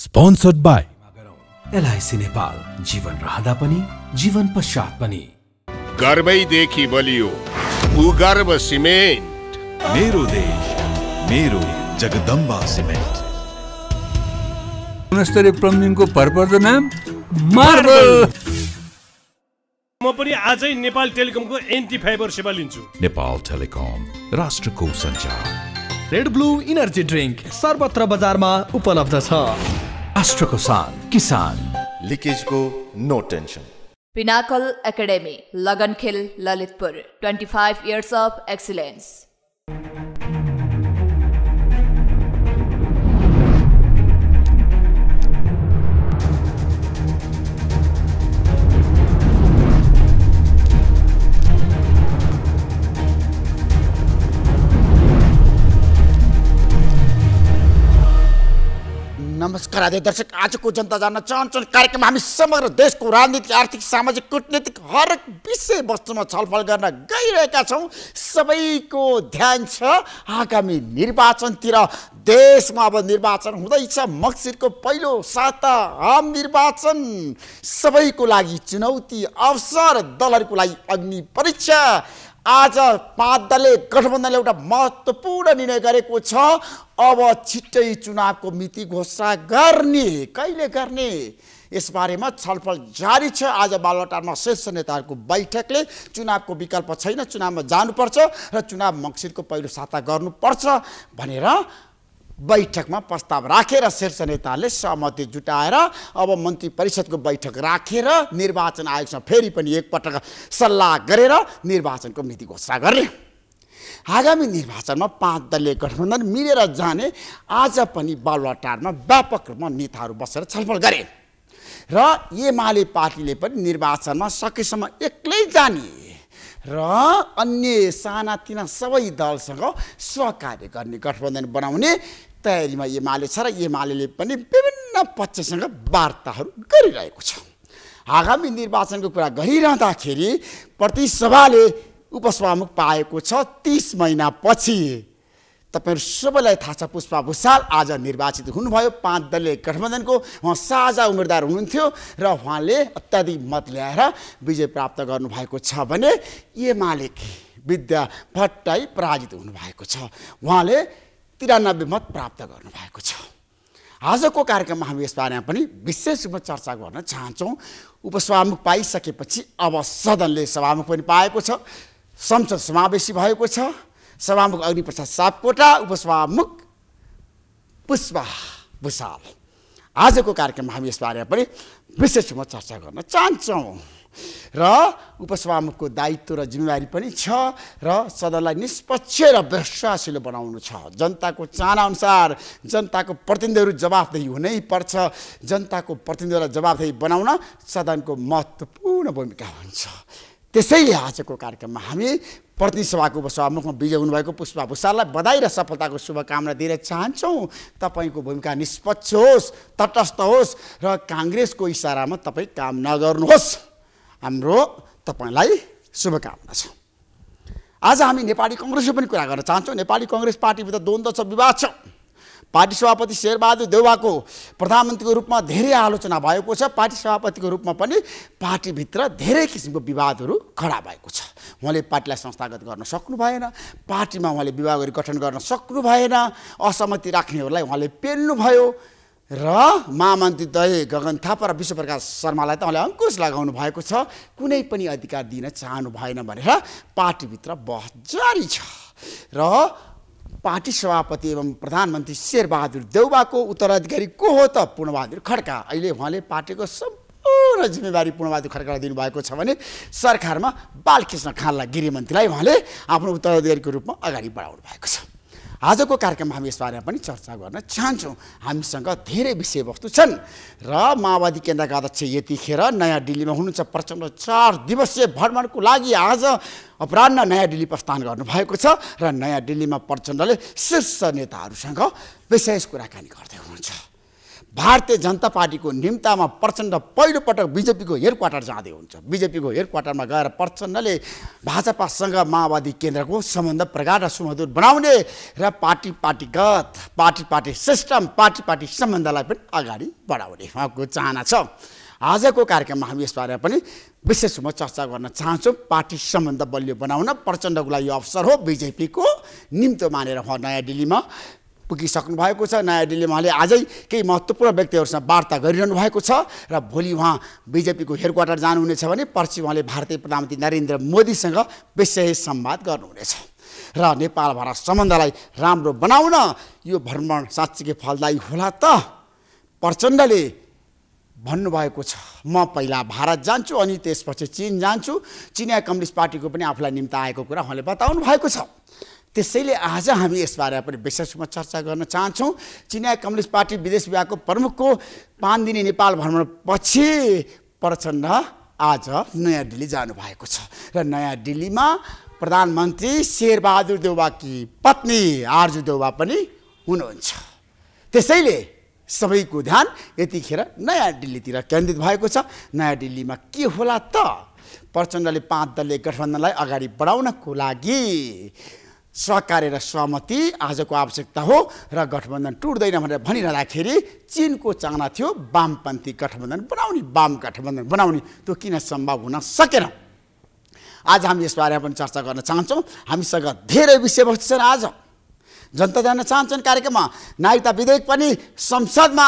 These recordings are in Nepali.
स्पोन्सर्ड बाई एलआइसी नेपाल जीवन रहँदा पनि जीवन पश्चात पनि गर्वैदेखि बलियो गर्व सिमेन्ट मेरो देश मेरो जगदम्बा सिमेन्ट गुणस्तरीय प्लम्बिङको भरपर्दो नाम मार्बल म पनि आजै नेपाल टेलिकमको एन्टी फाइबर सेवा लिन्छु नेपाल टेलिकम राष्ट्रको सञ्चार रेड ब्लू इनर्जी ड्रिंक सर्वत्र बजारमा उपलब्ध छ राष्ट्र को किसान लीकेज को no tension pinnacle academy Lagankhel Lalitpur 25 years of excellence नमस्कार आदि दर्शक आजको जनता जान्न चाहन्छन् कार्यक्रम हामी समग्र देशको राजनीतिक आर्थिक सामाजिक कुटनीतिक हरेक विषयवस्तुमा छलफल गर्न गइरहेका छौँ सबैको ध्यान छ आगामी निर्वाचनतिर देशमा अब निर्वाचन हुँदैछ मक्सिरको पहिलो साता आम निर्वाचन सबैको लागि चुनौती अवसर दलहरूको लागि अग्नि परीक्षा आज पाँच दलले गठबन्धनले एउटा महत्त्वपूर्ण निर्णय गरेको छ अब छिट्टै चुनावको मिति घोषणा गर्ने कहिले गर्ने यसबारेमा छलफल जारी छ आज बालवाटारमा शीर्ष नेताहरूको बैठकले चुनावको विकल्प छैन चुनावमा जानुपर्छ र चुनाव मङ्सिरको पहिलो साता गर्नुपर्छ भनेर बैठकमा प्रस्ताव राखेर शीर्ष नेताले सहमति जुटाएर अब मन्त्री परिषदको बैठक राखेर निर्वाचन आयोगसँग फेरि पनि एकपटक सल्लाह गरेर निर्वाचनको मिति घोषणा गर्ने आगामी निर्वाचनमा पाँच दलीय गठबन्धन मिलेर जाने आज पनि बालुवाटारमा व्यापक रूपमा नेताहरू बसेर छलफल गरे र एमाले पार्टीले पनि निर्वाचनमा सकेसम्म एक्लै जाने र अन्य सानातिना सबै दलसँग सहकार्य गर्ने गठबन्धन बनाउने तयारीमा एमाले छ र एमाले पनि विभिन्न पक्षसँग वार्ताहरू गरिरहेको छ आगामी निर्वाचनको कुरा गरिरहँदाखेरि प्रतिसभाले उपसभामुख पाएको छ तिस महिनापछि तपाईँहरू सबैलाई थाहा छ पुष्पा भुषाल आज निर्वाचित हुनुभयो पाँच दलीय गठबन्धनको उहाँ साझा उम्मेदवार हुनुहुन्थ्यो र उहाँले अत्याधिक मत ल्याएर विजय प्राप्त गर्नुभएको छ भने एमाले विद्या भट्टाई पराजित हुनुभएको छ उहाँले तिरानब्बे मत प्राप्त गर्नुभएको छ आजको कार्यक्रममा हामी यसबारेमा पनि विशेष रूपमा चर्चा गर्न चाहन्छौँ उपसभामुख पाइसकेपछि अब सदनले सभामुख पनि पाएको छ संसद समावेशी भएको छ सभामुख अग्निप्रसाद सापकोटा उपसभामुख पुष्प भुषाल आजको कार्यक्रममा हामी यसबारेमा पनि विशेष रूपमा चर्चा गर्न चाहन्छौँ र उपसभामुखको दायित्व र जिम्मेवारी पनि छ र सदनलाई निष्पक्ष र विश्वासिलो बनाउनु छ जनताको चाहनाअनुसार जनताको प्रतिनिधिहरू जवाफदेही पर्छ जनताको प्रतिनिधिहरूलाई जवाबदेही बनाउन सदनको महत्त्वपूर्ण भूमिका हुन्छ त्यसैले आजको कार्यक्रममा हामी प्रतिनिधि सभाको उपसभामुखमा विजय हुनुभएको पुष्पा भूषाललाई बधाई र सफलताको शुभकामना दिएर चाहन्छौँ तपाईँको भूमिका निष्पक्ष होस् तटस्थ होस् र काङ्ग्रेसको इसारामा तपाईँ काम नगर्नुहोस् हाम्रो तपाईँलाई शुभकामना छ आज हामी नेपाली कङ्ग्रेसको पनि कुरा गर्न चाहन्छौँ नेपाली कङ्ग्रेस पार्टीभित्र द्वन्द्व छ विवाद छ पार्टी सभापति शेरबहादुर देउवाको प्रधानमन्त्रीको रूपमा धेरै आलोचना भएको छ पार्टी सभापतिको रूपमा पनि पार्टीभित्र धेरै किसिमको विवादहरू खडा भएको छ उहाँले पार्टीलाई संस्थागत गर्न सक्नु भएन पार्टीमा उहाँले विभागहरू गठन गर्न सक्नु भएन असहमति राख्नेहरूलाई उहाँले पेल्नुभयो र महामन्त्री गगन थापा र विश्वप्रकाश शर्मालाई शर्मालाई तपाईँले अङ्कुश लगाउनु भएको छ कुनै पनि अधिकार दिन चाहनु भएन भनेर पार्टीभित्र बहस जारी छ र पार्टी सभापति एवं प्रधानमन्त्री शेरबहादुर देउबाको उत्तराधिकारी को हो त पूर्णबहादुर खड्का अहिले उहाँले पार्टीको सम्पूर्ण जिम्मेवारी पूर्णबहादुर खड्कालाई दिनुभएको छ भने सरकारमा बालकृष्ण खानलाई गृहमन्त्रीलाई उहाँले आफ्नो उत्तराधिकारीको रूपमा अगाडि बढाउनु भएको छ आजको कार्यक्रममा हामी यसबारेमा पनि चर्चा गर्न चाहन्छौँ हामीसँग धेरै विषयवस्तु छन् र माओवादी केन्द्रका अध्यक्ष यतिखेर नयाँ दिल्लीमा हुनुहुन्छ प्रचण्ड चार दिवसीय भ्रमणको लागि आज अपरान्न नयाँ दिल्ली प्रस्थान गर्नुभएको छ र नयाँ दिल्लीमा प्रचण्डले शीर्ष नेताहरूसँग विशेष कुराकानी गर्दै हुनुहुन्छ भारतीय जनता पार्टीको निम्तामा प्रचण्ड पहिलोपटक बिजेपीको हेड क्वार्टर जाँदै हुन्छ बिजेपीको हेड क्वार्टरमा गएर प्रचण्डले भाजपासँग माओवादी केन्द्रको सम्बन्ध प्रगाढ र सुमधुर बनाउने र पार्टी पार्टीगत party party system party party सम्बन्धलाई पनि अगाडि बढाउने उहाँको चाहना छ आजको कार्यक्रममा हामी यसबारे पनि विशेष रूपमा चर्चा गर्न चाहन्छौँ पार्टी सम्बन्ध बलियो बनाउन प्रचण्डको लागि यो अवसर हो बिजेपीको निम्तो मानेर उहाँ नयाँ दिल्लीमा पुगिसक्नु भएको छ नयाँ दिल्लीमा उहाँले आजै केही महत्त्वपूर्ण व्यक्तिहरूसँग वार्ता गरिरहनु भएको छ र भोलि उहाँ बिजेपीको हेड क्वार्टर जानुहुनेछ भने पर्सि उहाँले भारतीय प्रधानमन्त्री नरेन्द्र मोदीसँग विशेष संवाद गर्नुहुनेछ र नेपाल भारत सम्बन्धलाई राम्रो बनाउन यो भ्रमण साँच्चीकै फलदायी होला त प्रचण्डले भन्नुभएको छ म पहिला भारत जान्छु अनि त्यसपछि चिन जान्छु चिनिया कम्युनिस्ट पार्टीको पनि आफूलाई निम्ता आएको कुरा उहाँले बताउनु भएको छ त्यसैले आज हामी यसबारे पनि विशेष रूपमा चर्चा गर्न चाहन्छौँ चिनिया कम्युनिस्ट पार्टी विदेश विभागको प्रमुखको पाँच दिने नेपाल भ्रमणपछि प्रचण्ड आज नयाँ दिल्ली जानुभएको छ र नयाँ दिल्लीमा प्रधानमन्त्री शेरबहादुर देउवाकी पत्नी आर्जु देउवा पनि हुनुहुन्छ त्यसैले सबैको ध्यान यतिखेर नयाँ दिल्लीतिर केन्द्रित भएको छ नयाँ दिल्लीमा के होला त प्रचण्डले पाँच दलले गठबन्धनलाई अगाडि बढाउनको लागि सहकार्य र सहमति आजको आवश्यकता हो र गठबन्धन टुट्दैन भनेर भनिरहँदाखेरि चिनको चाहना थियो वामपन्थी गठबन्धन बनाउने वाम गठबन्धन बनाउने त्यो किन सम्भव हुन सकेन आज हामी यसबारेमा पनि चर्चा गर्न चाहन्छौँ हामीसँग धेरै विषयवस्तु छन् आज जनता जान्न चाहन्छन् कार्यक्रममा नागरिकता विधेयक पनि संसदमा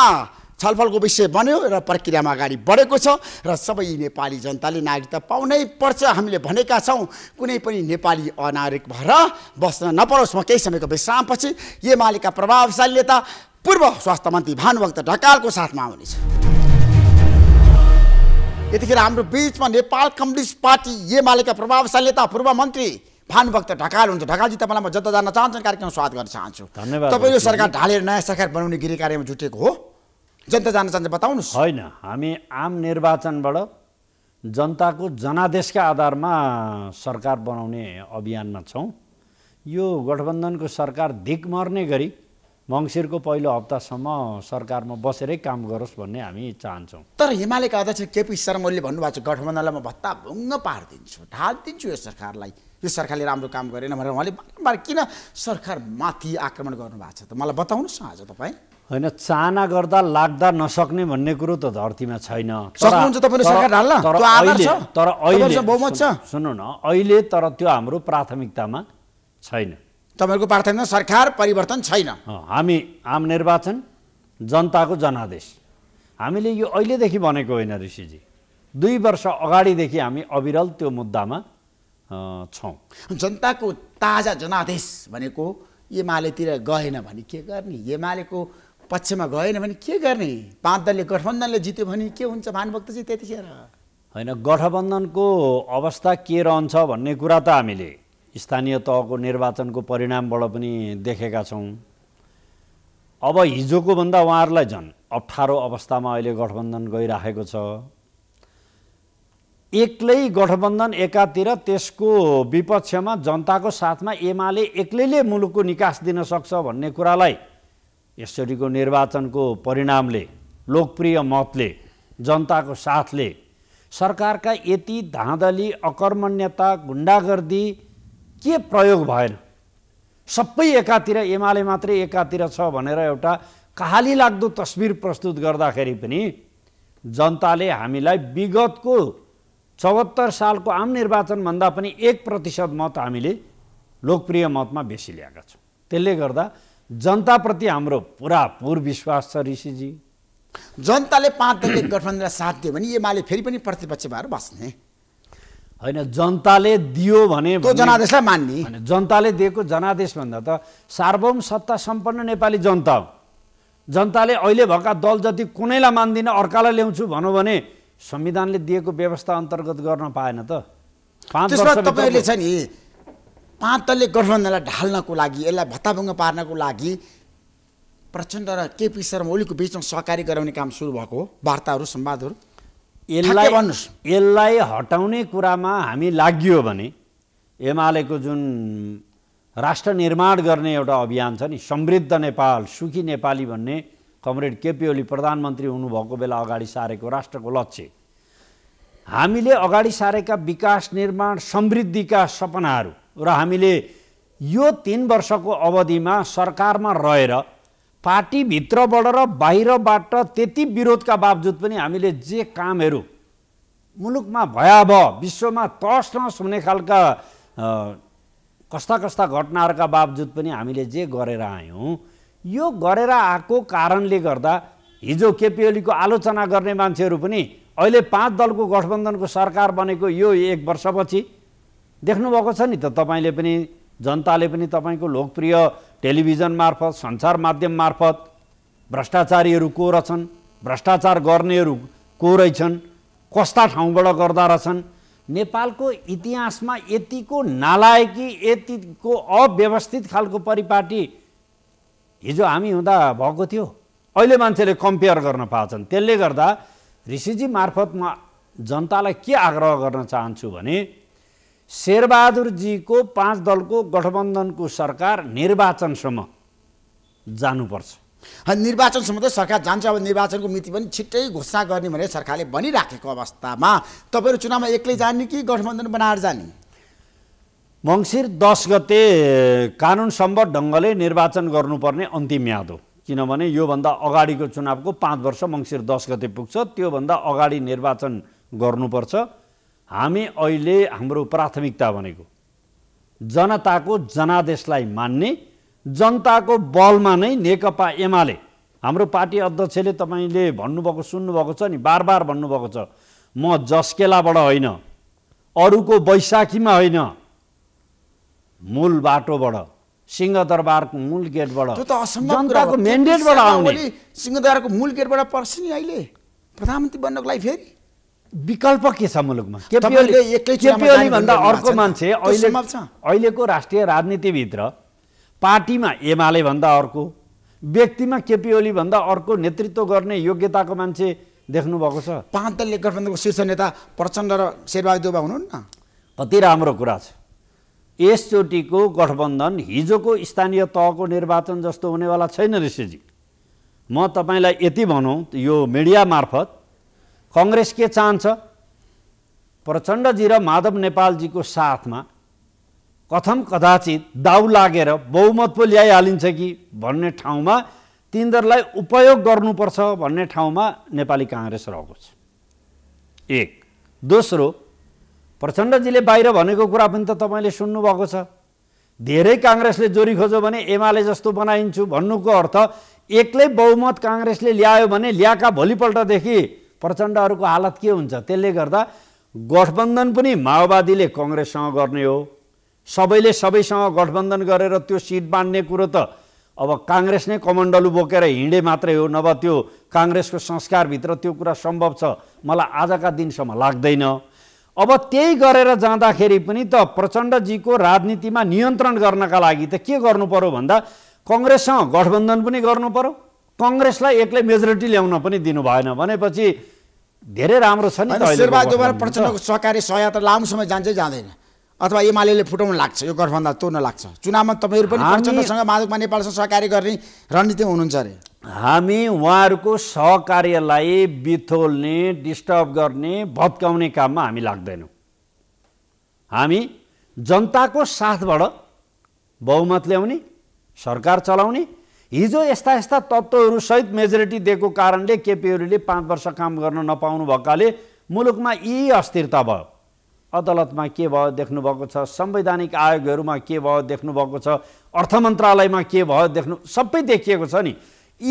छलफलको विषय बन्यो र प्रक्रियामा अगाडि बढेको छ र सबै नेपाली जनताले नागरिकता पाउनै पर्छ हामीले भनेका छौँ कुनै पनि नेपाली अनागरिक भएर बस्न नपरोस् म केही समयको विश्रामपछि मालिका प्रभावशाली नेता पूर्व स्वास्थ्य मन्त्री भानुभक्त ढकालको साथमा आउनेछ यतिखेर हाम्रो बिचमा नेपाल कम्युनिस्ट पार्टी एमालेका प्रभावशाली नेता पूर्व मन्त्री भानुभक्त ढकाल हुन्छ ढकालजी तपाईँलाई म जता जान चाहन्छु कार्यक्रममा स्वागत गर्न चाहन्छु धन्यवाद यो सरकार ढालेर नयाँ सरकार बनाउने गिरी कार्यमा जुटेको हो जनता जान चाहन्छ बताउनुहोस् होइन हामी आम निर्वाचनबाट जनताको जनादेशका आधारमा सरकार बनाउने अभियानमा छौँ यो गठबन्धनको सरकार धिक मर्ने गरी मङ्सिरको पहिलो हप्तासम्म सरकारमा बसेरै काम गरोस् भन्ने हामी चाहन्छौँ तर हिमालयका अध्यक्ष केपी शर्मा ओलीले भन्नुभएको छ गठबन्धनलाई म भत्ता भुङ्ग पारिदिन्छु ढालिदिन्छु यो सरकारलाई यो सरकारले राम्रो काम गरेन भनेर उहाँले बारम्बार किन सरकारमाथि आक्रमण गर्नुभएको छ त मलाई बताउनुहोस् न आज तपाईँ होइन चाहना गर्दा लाग्दा नसक्ने भन्ने कुरो त धरतीमा छैन तर अहिले सुन्नु न अहिले तर त्यो हाम्रो प्राथमिकतामा छैन तपाईँहरूको प्राथमिकता सरकार परिवर्तन छैन हामी आम निर्वाचन जनताको जनादेश हामीले यो अहिलेदेखि भनेको होइन ऋषिजी दुई वर्ष अगाडिदेखि हामी अविरल त्यो मुद्दामा छौँ जनताको ताजा जनादेश भनेको एमालेतिर गएन भने के गर्ने एमालेको पक्षमा गएन भने के गर्ने पाँच दलले गठबन्धनले जित्यो भने के हुन्छ चाहिँ त्यतिखेर होइन गठबन्धनको अवस्था के रहन्छ भन्ने कुरा त हामीले स्थानीय तहको निर्वाचनको परिणामबाट पनि देखेका छौँ अब हिजोको भन्दा उहाँहरूलाई झन् अप्ठ्यारो अवस्थामा अहिले गठबन्धन गइराखेको छ एक्लै गठबन्धन एकातिर त्यसको विपक्षमा जनताको साथमा एमाले एक्लैले मुलुकको निकास दिन सक्छ भन्ने कुरालाई यसरीको निर्वाचनको परिणामले लोकप्रिय मतले जनताको साथले सरकारका यति धाँधली अकर्मण्यता गुन्डागर्दी के प्रयोग भएन सबै एकातिर एमाले मात्रै एकातिर छ भनेर एउटा कहाली लाग्दो तस्बिर प्रस्तुत गर्दाखेरि पनि जनताले हामीलाई विगतको चौहत्तर सालको आम निर्वाचनभन्दा पनि एक प्रतिशत मत हामीले लोकप्रिय मतमा बेसी ल्याएका छौँ त्यसले गर्दा जनताप्रति हाम्रो पुरापुर विश्वास छ ऋषिजी जनताले पाँच दलले गठबन्धनलाई साथ दियो भने एमाले फेरि पनि प्रतिपक्ष भएर बस्ने होइन जनताले दियो भने जनादेशलाई मान्ने जनताले दिएको जनादेश भन्दा त सार्वभौम सत्ता सम्पन्न नेपाली जनता हो जनताले अहिले भएका दल जति कुनैलाई मान्दिनँ अर्कालाई ल्याउँछु भनौँ भने संविधानले दिएको व्यवस्था अन्तर्गत गर्न पाएन त पाँच तपाईँले छ नि पाँच गठबन्धनलाई ढाल्नको लागि यसलाई भत्ताभङ्ग पार्नको लागि प्रचण्ड र केपी शर्मा ओलीको बिचमा सहकारी गराउने काम सुरु भएको हो वार्ताहरू संवादहरू यसलाई भन्नुहोस् यसलाई हटाउने कुरामा हामी लाग्यो भने एमालेको जुन राष्ट्र निर्माण गर्ने एउटा अभियान छ नि समृद्ध नेपाल सुखी नेपाली भन्ने कमरेड केपी ओली प्रधानमन्त्री हुनुभएको बेला अगाडि सारेको राष्ट्रको लक्ष्य हामीले अगाडि सारेका विकास निर्माण समृद्धिका सपनाहरू र हामीले यो तिन वर्षको अवधिमा सरकारमा रहेर पार्टीभित्रबाट र बाहिरबाट त्यति विरोधका बावजुद पनि हामीले जे कामहरू मुलुकमा भयावह विश्वमा तस नस हुने खालका कस्ता कस्ता घटनाहरूका बावजुद पनि हामीले जे गरेर आयौँ यो गरेर आएको कारणले गर्दा हिजो केपी ओलीको आलोचना गर्ने मान्छेहरू पनि अहिले पाँच दलको गठबन्धनको सरकार बनेको यो एक वर्षपछि देख्नुभएको छ नि त तपाईँले पनि जनताले पनि तपाईँको लोकप्रिय टेलिभिजन मार्फत सञ्चार माध्यम मार्फत भ्रष्टाचारीहरू को रहेछन् भ्रष्टाचार गर्नेहरू को रहेछन् कस्ता ठाउँबाट गर्दा रहेछन् नेपालको इतिहासमा यतिको नालायकी यतिको अव्यवस्थित खालको परिपाटी हिजो हामी हुँदा भएको थियो अहिले मान्छेले कम्पेयर गर्न पाएछन् त्यसले गर्दा ऋषिजी मार्फत म मा जनतालाई के आग्रह गर्न चाहन्छु भने शेरबहादुरजीको पाँच दलको गठबन्धनको सरकार निर्वाचनसम्म जानुपर्छ निर्वाचनसम्म त सरकार जान्छ अब निर्वाचनको मिति पनि छिट्टै घोषणा गर्ने भनेर सरकारले भनिराखेको अवस्थामा तपाईँहरू चुनावमा एक्लै जाने कि गठबन्धन बनाएर जाने मङ्सिर दस गते कानुन कानुनसम्मत ढङ्गले निर्वाचन गर्नुपर्ने अन्तिम याद हो किनभने योभन्दा अगाडिको चुनावको पाँच वर्ष मङ्सिर दस गते पुग्छ त्योभन्दा अगाडि निर्वाचन गर्नुपर्छ हामी अहिले हाम्रो प्राथमिकता भनेको जनताको जनादेशलाई मान्ने जनताको बलमा नै नेकपा एमाले हाम्रो पार्टी अध्यक्षले तपाईँले भन्नुभएको सुन्नुभएको छ नि बार बार भन्नुभएको छ म जस्केलाबाट होइन अरूको वैशाखीमा होइन मूल बाटोबाट सिंहदरबारको मूल गेटबाट जनताको मेन्डेटबाट आउने सिंहदरबारको मूल गेटबाट पर्छ नि अहिले प्रधानमन्त्री बन्नको लागि फेरि विकल्प के छ मुलुकमा केपी भन्दा अर्को मान्छे अहिले अहिलेको राष्ट्रिय राजनीतिभित्र पार्टीमा एमाले भन्दा अर्को व्यक्तिमा केपी भन्दा अर्को नेतृत्व गर्ने योग्यताको मान्छे देख्नु भएको छ पाँच दलले गठबन्धनको शीर्ष नेता प्रचण्ड र शेरबहादुर दुबा हुनुहुन्न कति राम्रो कुरा छ यसचोटिको गठबन्धन हिजोको स्थानीय तहको निर्वाचन जस्तो हुनेवाला छैन ऋषिजी म तपाईँलाई यति भनौँ यो मिडिया मार्फत कङ्ग्रेस के चाहन्छ प्रचण्डजी र माधव नेपालजीको साथमा कथम कदाचित दाउ लागेर बहुमत पो ल्याइहालिन्छ कि भन्ने ठाउँमा तिनीहरूलाई उपयोग गर्नुपर्छ भन्ने ठाउँमा नेपाली काङ्ग्रेस रहेको छ एक दोस्रो प्रचण्डजीले बाहिर भनेको कुरा पनि त तपाईँले सुन्नुभएको छ धेरै काङ्ग्रेसले जोरी खोज्यो भने एमाले जस्तो बनाइन्छु भन्नुको अर्थ एक्लै बहुमत काङ्ग्रेसले ल्यायो भने ल्याएका भोलिपल्टदेखि प्रचण्डहरूको हालत के हुन्छ त्यसले गर्दा गठबन्धन पनि माओवादीले कङ्ग्रेससँग गर्ने हो सबैले सबैसँग गठबन्धन गरेर त्यो सिट बाँड्ने कुरो त अब काङ्ग्रेस नै कमण्डलु बोकेर हिँडे मात्रै हो नभए त्यो काङ्ग्रेसको संस्कारभित्र त्यो कुरा सम्भव छ मलाई आजका दिनसम्म लाग्दैन अब त्यही गरेर जाँदाखेरि पनि त प्रचण्डजीको राजनीतिमा नियन्त्रण गर्नका लागि त के गर्नु पऱ्यो भन्दा कङ्ग्रेससँग गठबन्धन पनि गर्नु कङ्ग्रेसलाई एक्लै मेजोरिटी ल्याउन पनि दिनु भएन भनेपछि धेरै राम्रो छ नि शेरबहादुरबाट प्रचण्डको सहकारी लामो समय जान्छै जाँदैन अथवा एमाले फुटाउन लाग्छ यो गठबन्धन तोड्न लाग्छ चुनावमा तपाईँहरू पनि प्रचण्डसँग माधवमा नेपालसँग सहकारी गर्ने रणनीति हुनुहुन्छ अरे हामी उहाँहरूको सहकार्यलाई बिथोल्ने डिस्टर्ब गर्ने भत्काउने काममा हामी लाग्दैनौँ हामी जनताको साथबाट बहुमत ल्याउने सरकार चलाउने हिजो यस्ता यस्ता तत्त्वहरूसहित मेजोरिटी दिएको कारणले केपीहरूले पाँच वर्ष काम गर्न नपाउनु भएकाले मुलुकमा यी अस्थिरता भयो अदालतमा के भयो देख्नुभएको छ संवैधानिक आयोगहरूमा के भयो देख्नुभएको छ अर्थ मन्त्रालयमा के भयो देख्नु सबै देखिएको छ नि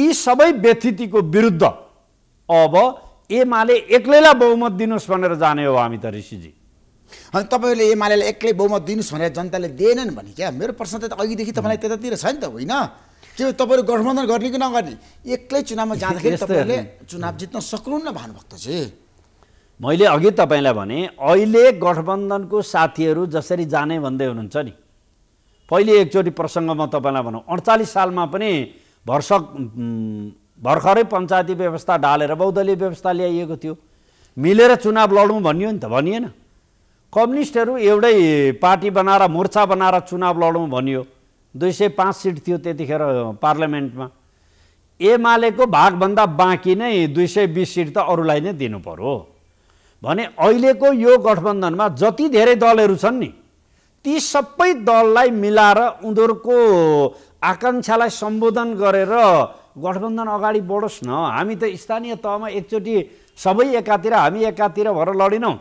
यी सबै व्यथितिको विरुद्ध अब एमाले एक्लैलाई बहुमत दिनुहोस् भनेर जाने हो हामी त ऋषिजी अनि तपाईँले एमाले एक्लै बहुमत दिनुहोस् भनेर जनताले दिएनन् भने क्या मेरो प्रश्न त अघिदेखि तपाईँलाई त्यतातिर छ नि त होइन त्यो तपाईँहरू गठबन्धन गर्ने कि नगर्ने एक्लै चुनावमा जाँदाखेरि तपाईँले चुनाव जित्न सक्नुहुन्न भानुभक्तजी मैले अघि तपाईँलाई भने अहिले गठबन्धनको साथीहरू जसरी जाने भन्दै हुनुहुन्छ नि पहिले एकचोटि प्रसङ्गमा तपाईँलाई भनौँ अडचालिस सालमा पनि भर्सक भर्खरै पञ्चायती व्यवस्था ढालेर बहुदलीय व्यवस्था ल्याइएको थियो मिलेर चुनाव लडौँ भनियो नि त भनिएन कम्युनिस्टहरू एउटै पार्टी बनाएर मोर्चा बनाएर चुनाव लडौँ भनियो दुई सय पाँच सिट थियो त्यतिखेर पार्लियामेन्टमा एमालेको भागभन्दा बाँकी नै दुई सय बिस सिट त अरूलाई नै दिनु पर्यो भने अहिलेको यो गठबन्धनमा जति धेरै दलहरू छन् नि ती सबै दललाई मिलाएर उनीहरूको आकाङ्क्षालाई सम्बोधन गरेर गठबन्धन अगाडि बढोस् न हामी त स्थानीय तहमा एकचोटि सबै एकातिर हामी एकातिर भएर लडिनौँ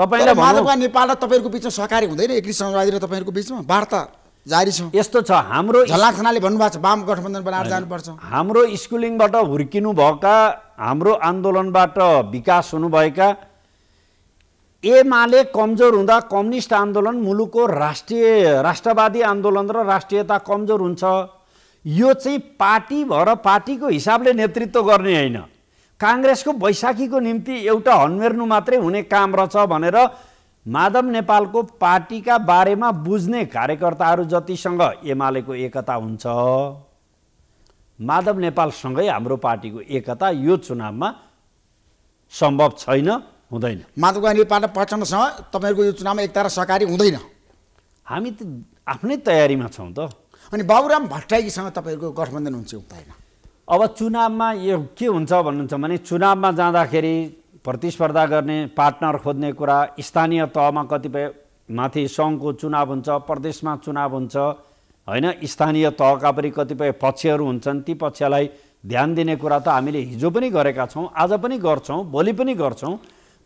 तपाईँलाई नेपाल र तपाईँहरूको बिचमा सहकारी हुँदैन एग्री समाजवादी र तपाईँहरूको बिचमा वार्ता जारी छ यस्तो छ हाम्रो झलाखनाले भन्नुभएको छ वाम गठबन्धन बनाएर जानुपर्छ हाम्रो स्कुलिङबाट हुर्किनु भएका हाम्रो आन्दोलनबाट विकास हुनुभएका एमाले कमजोर हुँदा कम्युनिस्ट आन्दोलन मुलुकको राष्ट्रिय राष्ट्रवादी आन्दोलन र राष्ट्रियता कमजोर हुन्छ यो चाहिँ पार्टी भएर पार्टीको हिसाबले नेतृत्व गर्ने होइन काङ्ग्रेसको वैशाखीको निम्ति एउटा हन्मेर्नु मात्रै हुने काम रहेछ भनेर माधव नेपालको पार्टीका बारेमा बुझ्ने कार्यकर्ताहरू जतिसँग एमालेको एकता हुन्छ माधव नेपालसँगै हाम्रो पार्टीको एकता यो चुनावमा सम्भव छैन हुँदैन माधव गान्धी पार्टी प्रचण्डसँग तपाईँहरूको यो चुनावमा एकता र सहकारी हुँदैन हामी त आफ्नै तयारीमा छौँ त अनि बाबुराम भट्टराईजीसँग तपाईँहरूको गठबन्धन हुन्छ हुँदैन अब चुनावमा यो के हुन्छ भन्नुहुन्छ भने चुनावमा जाँदाखेरि प्रतिस्पर्धा गर्ने पार्टनर खोज्ने कुरा स्थानीय तहमा कतिपय माथि सङ्घको चुनाव हुन्छ प्रदेशमा चुनाव हुन्छ होइन स्थानीय तहका पनि कतिपय पक्षहरू हुन्छन् ती पक्षलाई ध्यान दिने कुरा त हामीले हिजो पनि गरेका छौँ आज पनि गर्छौँ भोलि पनि गर्छौँ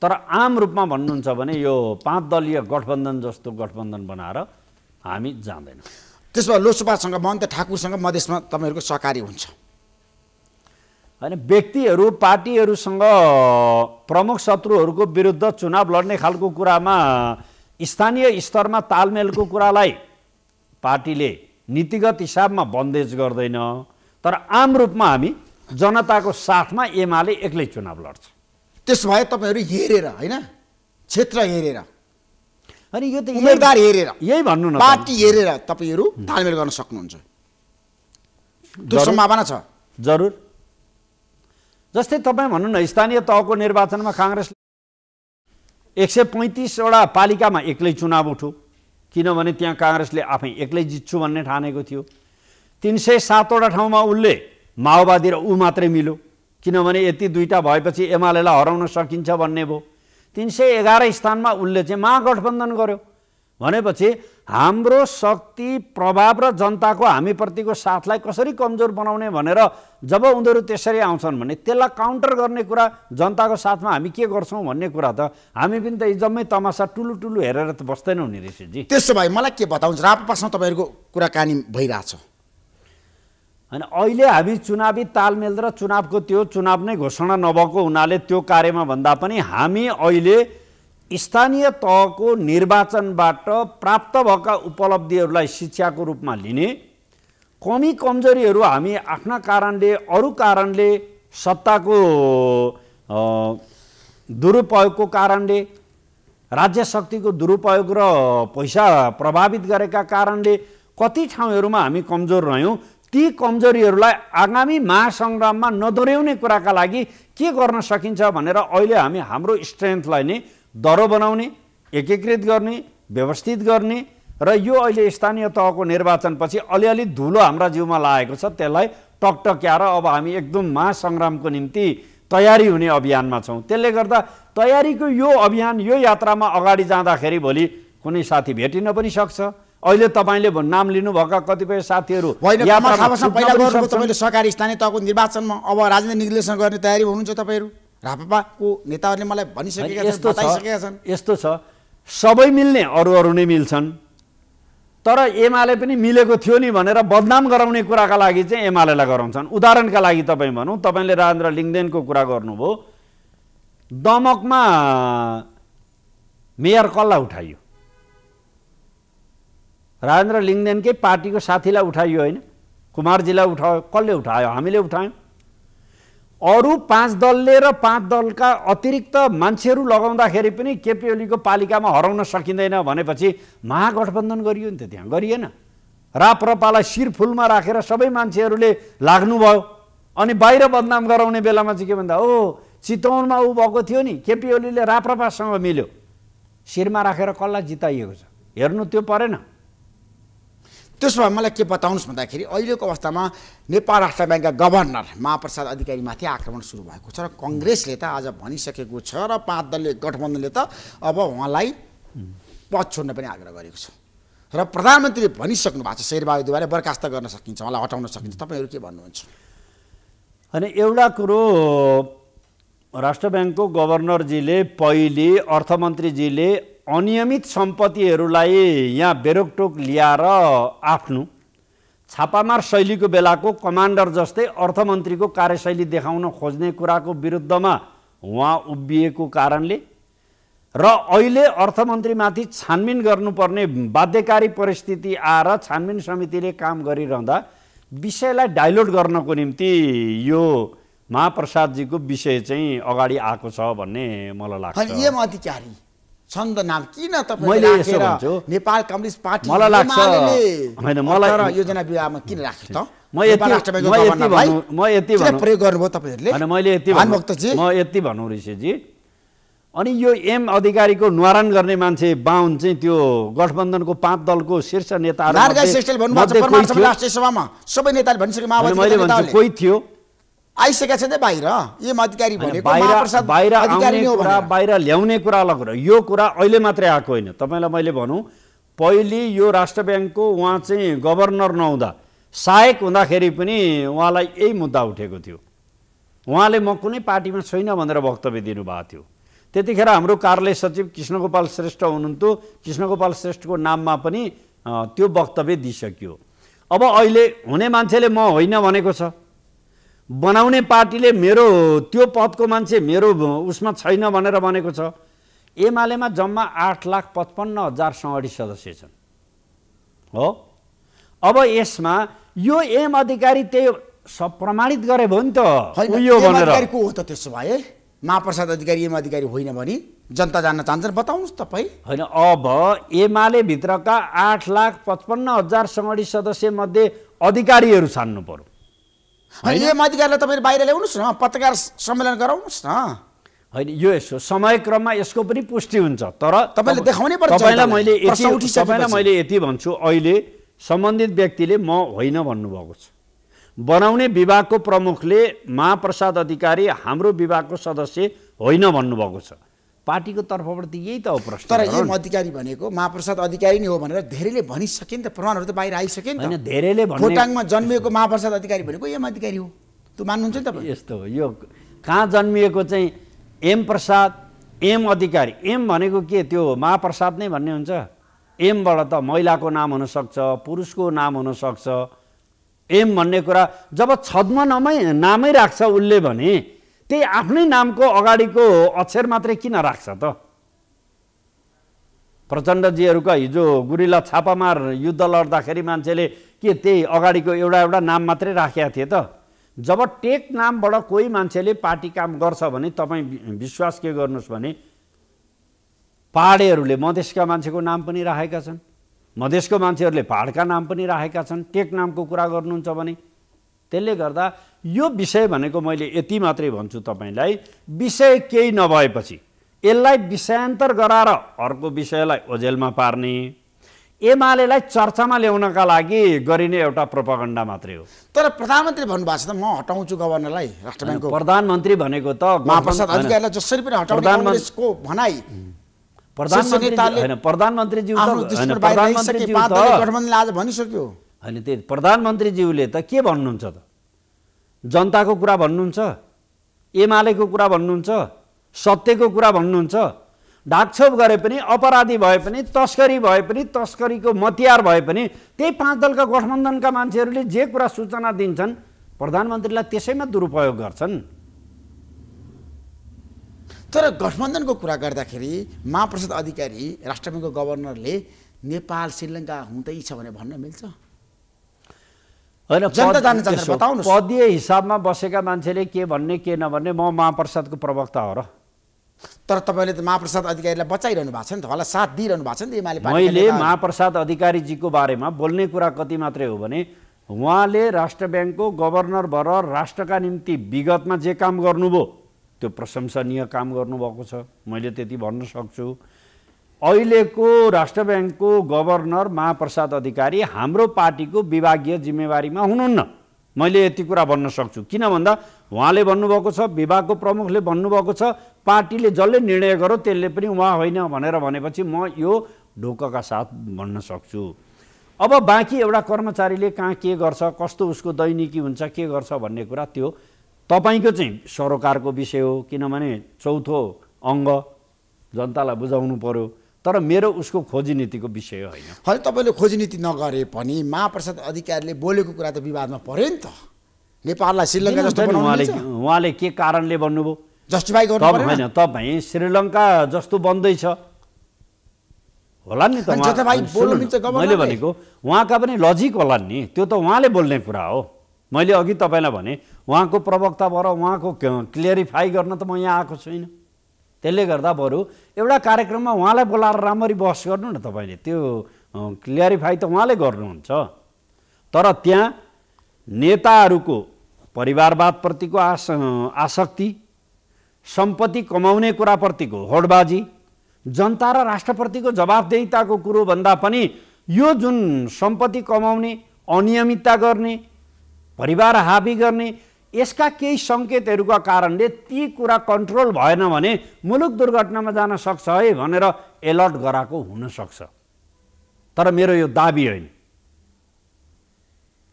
तर आम रूपमा भन्नुहुन्छ भने यो पाँच दलीय गठबन्धन जस्तो गठबन्धन बनाएर हामी जाँदैनौँ त्यसो भए लोकसभासँग महन्त ठाकुरसँग मधेसमा तपाईँहरूको सहकारी हुन्छ होइन व्यक्तिहरू पार्टीहरूसँग प्रमुख शत्रुहरूको विरुद्ध चुनाव लड्ने खालको कुरामा स्थानीय स्तरमा तालमेलको कुरालाई पार्टीले नीतिगत हिसाबमा बन्देज गर्दैन तर आम रूपमा हामी जनताको साथमा एमाले एक्लै चुनाव लड्छ त्यसो भए तपाईँहरू हेरेर होइन क्षेत्र हेरेर अनि यो त उम्मेदवार हेरेर यही भन्नु न पार्टी हेरेर तपाईँहरू तालमेल गर्न सक्नुहुन्छ त्यो सम्भावना छ जरुर जस्तै तपाईँ भनौँ न स्थानीय तहको निर्वाचनमा काङ्ग्रेस एक सय पैँतिसवटा पालिकामा एक्लै चुनाव उठ्यो किनभने त्यहाँ काङ्ग्रेसले आफै एक्लै जित्छु भन्ने ठानेको थियो तिन सय सातवटा ठाउँमा उसले माओवादी र ऊ मात्रै मिल्यो किनभने यति दुईवटा भएपछि एमालेलाई हराउन सकिन्छ भन्ने भयो तिन सय एघार स्थानमा उसले चाहिँ महागठबन्धन गर्यो भनेपछि हाम्रो शक्ति प्रभाव र जनताको हामीप्रतिको साथलाई कसरी कमजोर बनाउने भनेर जब उनीहरू त्यसरी आउँछन् भने त्यसलाई काउन्टर गर्ने कुरा जनताको साथमा हामी के गर्छौँ भन्ने कुरा त हामी पनि त जम्मै तमासा टुलु टुलु हेरेर त बस्दैनौँ नि ऋषिजी त्यसो भए मलाई के बताउँछ रापासमा तपाईँहरूको कुराकानी भइरहेछ होइन अहिले हामी चुनावी तालमेल र चुनावको त्यो चुनाव नै घोषणा नभएको हुनाले त्यो कार्यमा भन्दा पनि हामी अहिले स्थानीय तहको निर्वाचनबाट प्राप्त भएका उपलब्धिहरूलाई शिक्षाको रूपमा लिने कमी कमजोरीहरू हामी आफ्ना कारणले अरू कारणले सत्ताको दुरुपयोगको कारणले राज्य शक्तिको दुरुपयोग र पैसा प्रभावित गरेका कारणले कति ठाउँहरूमा हामी कमजोर रह्यौँ ती कमजोरीहरूलाई आगामी महासङ्ग्राममा नदोर्याउने कुराका लागि के गर्न सकिन्छ भनेर अहिले हामी हाम्रो स्ट्रेन्थलाई नै दरो बनाउने एकीकृत गर्ने व्यवस्थित गर्ने र यो अहिले स्थानीय तहको निर्वाचनपछि अलिअलि धुलो हाम्रा जिउमा लागेको छ त्यसलाई टकटक्याएर अब हामी एकदम महासङ्ग्रामको निम्ति तयारी हुने अभियानमा छौँ त्यसले गर्दा तयारीको यो अभियान यो यात्रामा अगाडि जाँदाखेरि भोलि कुनै साथी भेटिन पनि सक्छ अहिले तपाईँले नाम लिनुभएका कतिपय साथीहरू सरकारी स्थानीय तहको निर्वाचनमा अब राजनीतिक निर्देशन गर्ने तयारी हुनुहुन्छ तपाईँहरू राप्रपाको नेताहरूले मलाई भनिसकेका यस्तो छन् यस्तो छ सबै मिल्ने अरू अरू नै मिल्छन् तर एमाले पनि मिलेको थियो नि भनेर बदनाम गराउने कुराका लागि चाहिँ एमालेलाई गराउँछन् उदाहरणका लागि तपाईँ भनौँ तपाईँले राजेन्द्र लिङ्गदेनको कुरा गर्नुभयो दमकमा मेयर कसलाई उठाइयो राजेन्द्र लिङ्गदेनकै पार्टीको साथीलाई उठाइयो होइन कुमारजीलाई उठायो कसले उठायो हामीले उठायौँ अरू पाँच दलले र पाँच दलका अतिरिक्त मान्छेहरू लगाउँदाखेरि पनि केपी ओलीको पालिकामा हराउन सकिँदैन भनेपछि महागठबन्धन गरियो नि त त्यहाँ गरिएन राप्रपालाई शिरफुलमा राखेर सबै मान्छेहरूले लाग्नुभयो अनि बाहिर बदनाम गराउने बेलामा चाहिँ के भन्दा ओ चितवनमा ऊ भएको थियो नि केपी ओलीले राप्रपासँग मिल्यो शिरमा राखेर कसलाई जिताइएको छ हेर्नु त्यो परेन त्यसो भए मलाई के बताउनुहोस् भन्दाखेरि अहिलेको अवस्थामा नेपाल राष्ट्र ब्याङ्कका गभर्नर महाप्रसाद अधिकारीमाथि आक्रमण सुरु भएको छ र कङ्ग्रेसले त आज भनिसकेको छ र पाँच दलले गठबन्धनले त अब उहाँलाई पद छोड्न पनि आग्रह गरेको छ र प्रधानमन्त्रीले भनिसक्नु भएको छ शेरबहादुरद्वारा बर्खास्त गर्न सकिन्छ उहाँलाई हटाउन सकिन्छ तपाईँहरू के भन्नुहुन्छ अनि एउटा कुरो राष्ट्र ब्याङ्कको गभर्नरजीले पहिले अर्थमन्त्रीजीले अनियमित सम्पत्तिहरूलाई यहाँ बेरोकटोक ल्याएर आफ्नो छापामार शैलीको बेलाको कमान्डर जस्तै अर्थमन्त्रीको कार्यशैली देखाउन खोज्ने कुराको विरुद्धमा उहाँ उभिएको कारणले र अहिले अर्थमन्त्रीमाथि छानबिन गर्नुपर्ने बाध्यकारी परिस्थिति आएर छानबिन समितिले काम गरिरहँदा विषयलाई डाइलोड गर्नको निम्ति यो महाप्रसादजीको विषय चाहिँ अगाडि आएको छ भन्ने मलाई लाग्छ छन्द नाम किन तपाईँ नेपाल कम्युनिस्ट पार्टी मलाई लाग्छ होइन मलाई योजना विवाहमा किन राख्छ त म यति म यति प्रयोग गर्नुभयो तपाईँहरूले होइन मैले यति भन्नु म यति भनौँ ऋषिजी अनि यो एम अधिकारीको निवारण गर्ने मान्छे बाहुन चाहिँ त्यो गठबन्धनको पाँच दलको शीर्ष नेताहरू कोही थियो आइसकेका छन् बाहिर एम अधिकारी भनेको बाहिर ल्याउने कुरा अलग कुरा यो कुरा अहिले मात्रै आएको होइन तपाईँलाई मैले भनौँ पहिले यो राष्ट्र ब्याङ्कको उहाँ चाहिँ गभर्नर नहुँदा सहायक हुँदाखेरि पनि उहाँलाई यही मुद्दा उठेको थियो उहाँले म कुनै पार्टीमा छैन भनेर वक्तव्य दिनुभएको थियो त्यतिखेर हाम्रो कार्यालय सचिव कृष्णगोपाल श्रेष्ठ हुनुहुन्थ्यो कृष्णगोपाल श्रेष्ठको नाममा पनि त्यो वक्तव्य दिइसक्यो अब अहिले हुने मान्छेले म होइन भनेको छ बनाउने पार्टीले मेरो त्यो पदको मान्छे मेरो उसमा छैन भनेर भनेको छ एमालेमा जम्मा आठ लाख पचपन्न हजार सवारी सदस्य छन् हो अब यसमा यो एम अधिकारी त्यही सब प्रमाणित गरे भयो नि त उयो भनेर को हो त त्यसो भए महाप्रसाद अधिकारी एम अधिकारी होइन भने जनता जान्न चाहन्छन् बताउनुहोस् तपाईँ होइन अब एमाले भित्रका आठ लाख पचपन्न हजार सङ्गठी सदस्यमध्ये अधिकारीहरू छान्नु पर्यो यो अधिकारलाई तपाईँले बाहिर ल्याउनुहोस् न पत्रकार सम्मेलन गराउनुहोस् न होइन यो यसो समयक्रममा यसको पनि पुष्टि हुन्छ तर तपाईँले देखाउनै पर्छ तपाईँलाई मैले तपाईँलाई मैले यति भन्छु अहिले सम्बन्धित व्यक्तिले म होइन भन्नुभएको छ बनाउने विभागको प्रमुखले महाप्रसाद अधिकारी हाम्रो विभागको सदस्य होइन भन्नुभएको छ पार्टीको तर्फबाट त यही त हो प्रश्न तर एम अधिकारी भनेको महाप्रसाद अधिकारी नै हो भनेर धेरैले भनिसके नि त प्रमाणहरू त बाहिर आइसके नि त धेरैले भोटाङमा जन्मिएको महाप्रसाद अधिकारी भनेको एम अधिकारी हो त्यो मान्नुहुन्छ नि त यस्तो हो यो कहाँ जन्मिएको चाहिँ M Prasad M Adhikari M भनेको के त्यो महाप्रसाद नै भन्ने हुन्छ एमबाट त महिलाको नाम हुनसक्छ पुरुषको नाम हुनसक्छ एम भन्ने कुरा जब छद्म नामै नामै राख्छ उसले भने त्यही आफ्नै नामको अगाडिको अक्षर मात्रै किन राख्छ त प्रचण्डजीहरूका हिजो गुरिला छापामार युद्ध लड्दाखेरि मान्छेले के त्यही अगाडिको एउटा एउटा नाम मात्रै राखेका थिए त जब टेक नामबाट कोही मान्छेले पार्टी काम गर्छ भने तपाईँ विश्वास के गर्नुहोस् भने पाहाडेहरूले मधेसका मान्छेको नाम पनि राखेका छन् मधेसको मान्छेहरूले पाहाडका नाम पनि राखेका छन् टेक नामको कुरा गर्नुहुन्छ भने त्यसले गर्दा यो विषय भनेको मैले यति मात्रै भन्छु तपाईँलाई विषय केही नभएपछि यसलाई विषयान्तर गराएर अर्को विषयलाई ओझेलमा पार्ने एमालेलाई चर्चामा ल्याउनका लागि गरिने एउटा प्रोपगण्डा मात्रै हो तर प्रधानमन्त्री भन्नुभएको छ त म हटाउँछु गभर्नरलाई राष्ट्र ब्याङ्कको प्रधानमन्त्री भनेको त जसरी पनि हटाउनु भनाइ प्रधानमन्त्री प्रधानमन्त्रीज्यू आज भनिसक्यो होइन त्यही प्रधानमन्त्रीज्यूले त के भन्नुहुन्छ त जनताको कुरा भन्नुहुन्छ एमालेको कुरा भन्नुहुन्छ सत्यको कुरा भन्नुहुन्छ ढाकछोप गरे पनि अपराधी भए पनि तस्करी भए पनि तस्करीको मतियार भए पनि त्यही पाँच दलका गठबन्धनका मान्छेहरूले जे कुरा सूचना दिन्छन् प्रधानमन्त्रीलाई त्यसैमा दुरुपयोग गर्छन् तर गठबन्धनको कुरा गर्दाखेरि महाप्रसाद अधिकारी राष्ट्रपतिको गभर्नरले नेपाल श्रीलङ्का हुँदैछ भने भन्न मिल्छ होइन पदीय हिसाबमा बसेका मान्छेले के भन्ने के नभन्ने म महाप्रसादको प्रवक्ता हो र तर तपाईँले त महाप्रसाद अधिकारीलाई बचाइरहनु भएको छ नि त उहाँलाई साथ दिइरहनु भएको छ नि त मैले महाप्रसाद अधिकारीजीको बारेमा बोल्ने कुरा कति मात्रै हो भने उहाँले राष्ट्र ब्याङ्कको गभर्नर भएर राष्ट्रका निम्ति विगतमा जे काम गर्नुभयो त्यो प्रशंसनीय काम गर्नुभएको छ मैले त्यति भन्न सक्छु अहिलेको राष्ट्र ब्याङ्कको गभर्नर महाप्रसाद अधिकारी हाम्रो पार्टीको विभागीय जिम्मेवारीमा हुनुहुन्न मैले यति कुरा भन्न सक्छु किन भन्दा उहाँले भन्नुभएको छ विभागको प्रमुखले भन्नुभएको छ पार्टीले जसले निर्णय गर्यो त्यसले पनि उहाँ होइन भनेर भनेपछि म यो ढोकाका साथ भन्न सक्छु अब बाँकी एउटा कर्मचारीले कहाँ के गर्छ कस्तो उसको दैनिकी हुन्छ के गर्छ भन्ने कुरा त्यो तपाईँको चाहिँ सरोकारको विषय हो किनभने चौथो अङ्ग जनतालाई बुझाउनु पऱ्यो तर मेरो उसको खोजी नीतिको विषय होइन होइन तपाईँले खोजी नीति नगरे पनि महाप्रसाद अधिकारीले बोलेको कुरा त विवादमा पऱ्यो नि त नेपाललाई श्रीलङ्का जस्तो उहाँले उहाँले के कारणले भन्नुभयो जस्टिफाई गर्नु होइन तपाईँ श्रीलङ्का जस्तो बन्दैछ होला नि त मैले भनेको उहाँका पनि लजिक होला नि त्यो त उहाँले बोल्ने कुरा हो मैले अघि तपाईँलाई भने उहाँको प्रवक्ताबाट उहाँको क्लियरिफाई गर्न त म यहाँ आएको छुइनँ त्यसले गर्दा बरु एउटा कार्यक्रममा उहाँलाई बोलाएर राम्ररी बहस गर्नु न तपाईँले त्यो क्लियरिफाई त उहाँले गर्नुहुन्छ तर त्यहाँ नेताहरूको परिवारवादप्रतिको आस आसक्ति सम्पत्ति कमाउने कुराप्रतिको होडबाजी जनता र राष्ट्रप्रतिको जवाबदेताको कुरो भन्दा पनि यो जुन सम्पत्ति कमाउने अनियमितता गर्ने परिवार हाबी गर्ने यसका केही सङ्केतहरूका कारणले ती कुरा कन्ट्रोल भएन भने मुलुक दुर्घटनामा जान सक्छ है भनेर एलर्ट गराएको हुनसक्छ तर मेरो यो दाबी होइन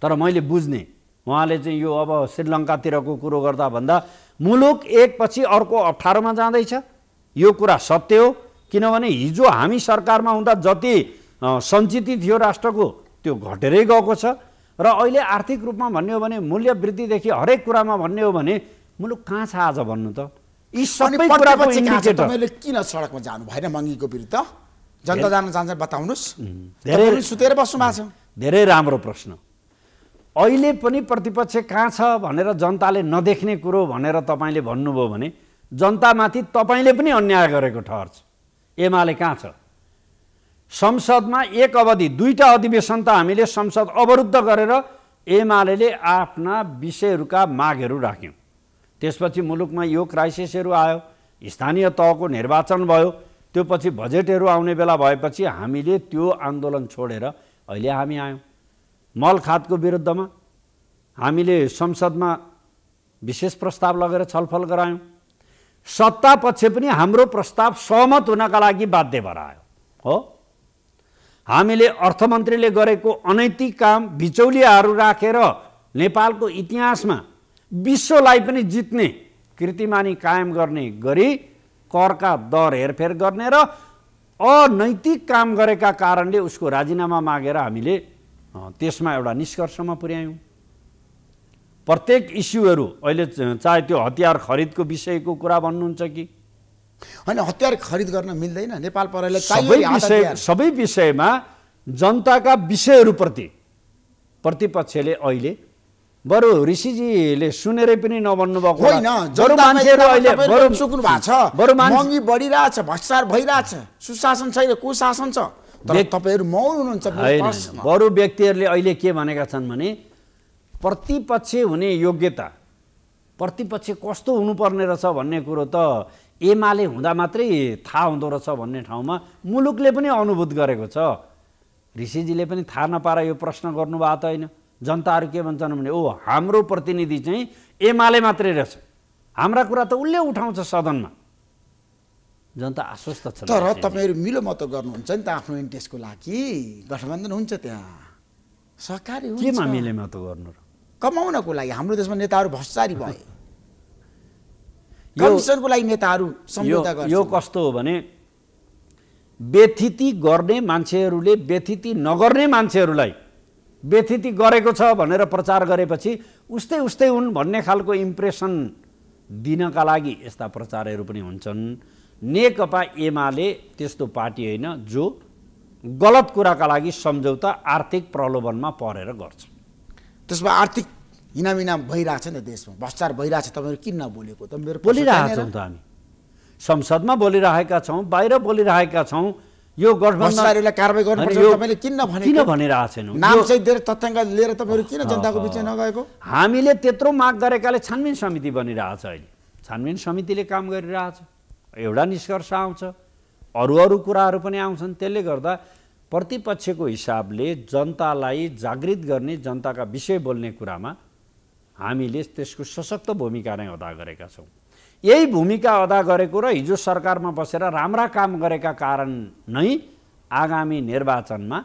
तर मैले बुझ्ने उहाँले चाहिँ यो अब श्रीलङ्कातिरको कुरो गर्दा भन्दा मुलुक एकपछि अर्को अप्ठ्यारोमा जाँदैछ यो कुरा सत्य हो किनभने हिजो हामी सरकारमा हुँदा जति सञ्चित थियो राष्ट्रको त्यो घटेरै गएको छ र अहिले आर्थिक रूपमा भन्ने हो भने मूल्य वृद्धिदेखि हरेक कुरामा भन्ने हो भने मुलुक कहाँ छ आज भन्नु त यी सबै तपाईँले किन सडकमा जानु भएन मङ्गीको विरुद्ध जनता जान चाहन्छ बताउनुहोस् धेरै सुतेर बस्नु भएको छ धेरै राम्रो प्रश्न अहिले पनि प्रतिपक्ष कहाँ छ भनेर जनताले नदेख्ने कुरो भनेर तपाईँले भन्नुभयो भने जनतामाथि तपाईँले पनि अन्याय गरेको ठहर छ एमाले कहाँ छ संसदमा एक अवधि दुईवटा अधिवेशन त हामीले संसद अवरुद्ध गरेर एमाले आफ्ना विषयहरूका मागहरू राख्यौँ त्यसपछि मुलुकमा यो क्राइसिसहरू आयो स्थानीय तहको निर्वाचन भयो त्यो पछि बजेटहरू आउने बेला भएपछि हामीले त्यो आन्दोलन छोडेर अहिले हामी आयौँ मल मलखातको विरुद्धमा हामीले संसदमा विशेष प्रस्ताव लगेर छलफल गरायौँ सत्ता पक्ष पनि हाम्रो प्रस्ताव सहमत हुनका लागि बाध्य भएर आयो हो हामीले अर्थमन्त्रीले गरेको अनैतिक काम बिचौलियाहरू राखेर रा। नेपालको इतिहासमा विश्वलाई पनि जित्ने कृतिमानी कायम गर्ने गरी करका दर हेरफेर गर्ने र अनैतिक काम गरेका कारणले उसको राजीनामा मागेर हामीले त्यसमा एउटा निष्कर्षमा पुर्यायौँ प्रत्येक इस्युहरू अहिले चाहे त्यो हतियार खरिदको विषयको कुरा भन्नुहुन्छ कि होइन हतियार खरिद गर्न मिल्दैन नेपाल प्रहरीले सबै विषय सबै विषयमा जनताका विषयहरूप्रति प्रतिपक्षले अहिले बरु ऋषिजीले सुनेरै पनि नभन्नुभएको होइन बरु मान्छेहरू अहिले बरु सुक्नु भएको छ बरु महँगी बढिरहेछ भ्रष्टाचार भइरहेछ सुशासन छैन को शासन छ तपाईँहरू मौन हुनुहुन्छ बरु व्यक्तिहरूले अहिले के भनेका छन् भने प्रतिपक्ष हुने योग्यता प्रतिपक्ष कस्तो हुनुपर्ने रहेछ भन्ने कुरो त एमाले हुँदा मात्रै थाहा हुँदो रहेछ भन्ने ठाउँमा मुलुकले पनि अनुभूत गरेको छ ऋषिजीले पनि थाहा नपाएर यो प्रश्न गर्नुभएको त होइन जनताहरू के भन्छन् भने ओ हाम्रो प्रतिनिधि चाहिँ एमाले मात्रै रहेछ हाम्रा कुरा त उसले उठाउँछ सदनमा जनता आश्वस्त छ तर तपाईँहरू मिलो मत गर्नुहुन्छ नि त आफ्नो इन्ट्रेस्टको लागि गठबन्धन हुन्छ त्यहाँ सहकारी केमा मिलेमा त गर्नु र कमाउनको लागि हाम्रो देशमा नेताहरू भ्रष्टाचारी भए कमिसनको लागि नेताहरू यो कस्तो हो भने व्यथिति गर्ने मान्छेहरूले व्यथिति नगर्ने मान्छेहरूलाई व्यथिति गरेको छ भनेर प्रचार गरेपछि उस्तै उस्तै हुन् भन्ने खालको इम्प्रेसन दिनका लागि यस्ता प्रचारहरू पनि हुन्छन् नेकपा एमाले त्यस्तो पार्टी होइन जो गलत कुराका लागि सम्झौता आर्थिक प्रलोभनमा परेर गर्छ त्यसमा आर्थिक इनाम भइरहेछ नि देशमा भ्रष्टाचार भइरहेछ तपाईँहरू किन नबोलेको त मेरो बोलिरहेछौँ त हामी संसदमा बोलिरहेका छौँ बाहिर बोलिरहेका छौँ यो गठबन्धनलाई कारवाही गर्नुपर्छ तपाईँले किन भने किन भनिरहेको छैन नाम चाहिँ धेरै तथ्याङ्क लिएर तपाईँहरू किन जनताको बिचमा नगएको हामीले त्यत्रो माग गरेकाले छानबिन समिति बनिरहेछ अहिले छानबिन समितिले काम गरिरहेछ एउटा निष्कर्ष आउँछ अरू अरू कुराहरू पनि आउँछन् त्यसले गर्दा प्रतिपक्षको हिसाबले जनतालाई जागृत गर्ने जनताका विषय बोल्ने कुरामा हामीले त्यसको सशक्त भूमिका नै अदा गरेका छौँ यही भूमिका अदा गरेको र हिजो सरकारमा बसेर राम्रा काम गरेका कारण नै आगामी निर्वाचनमा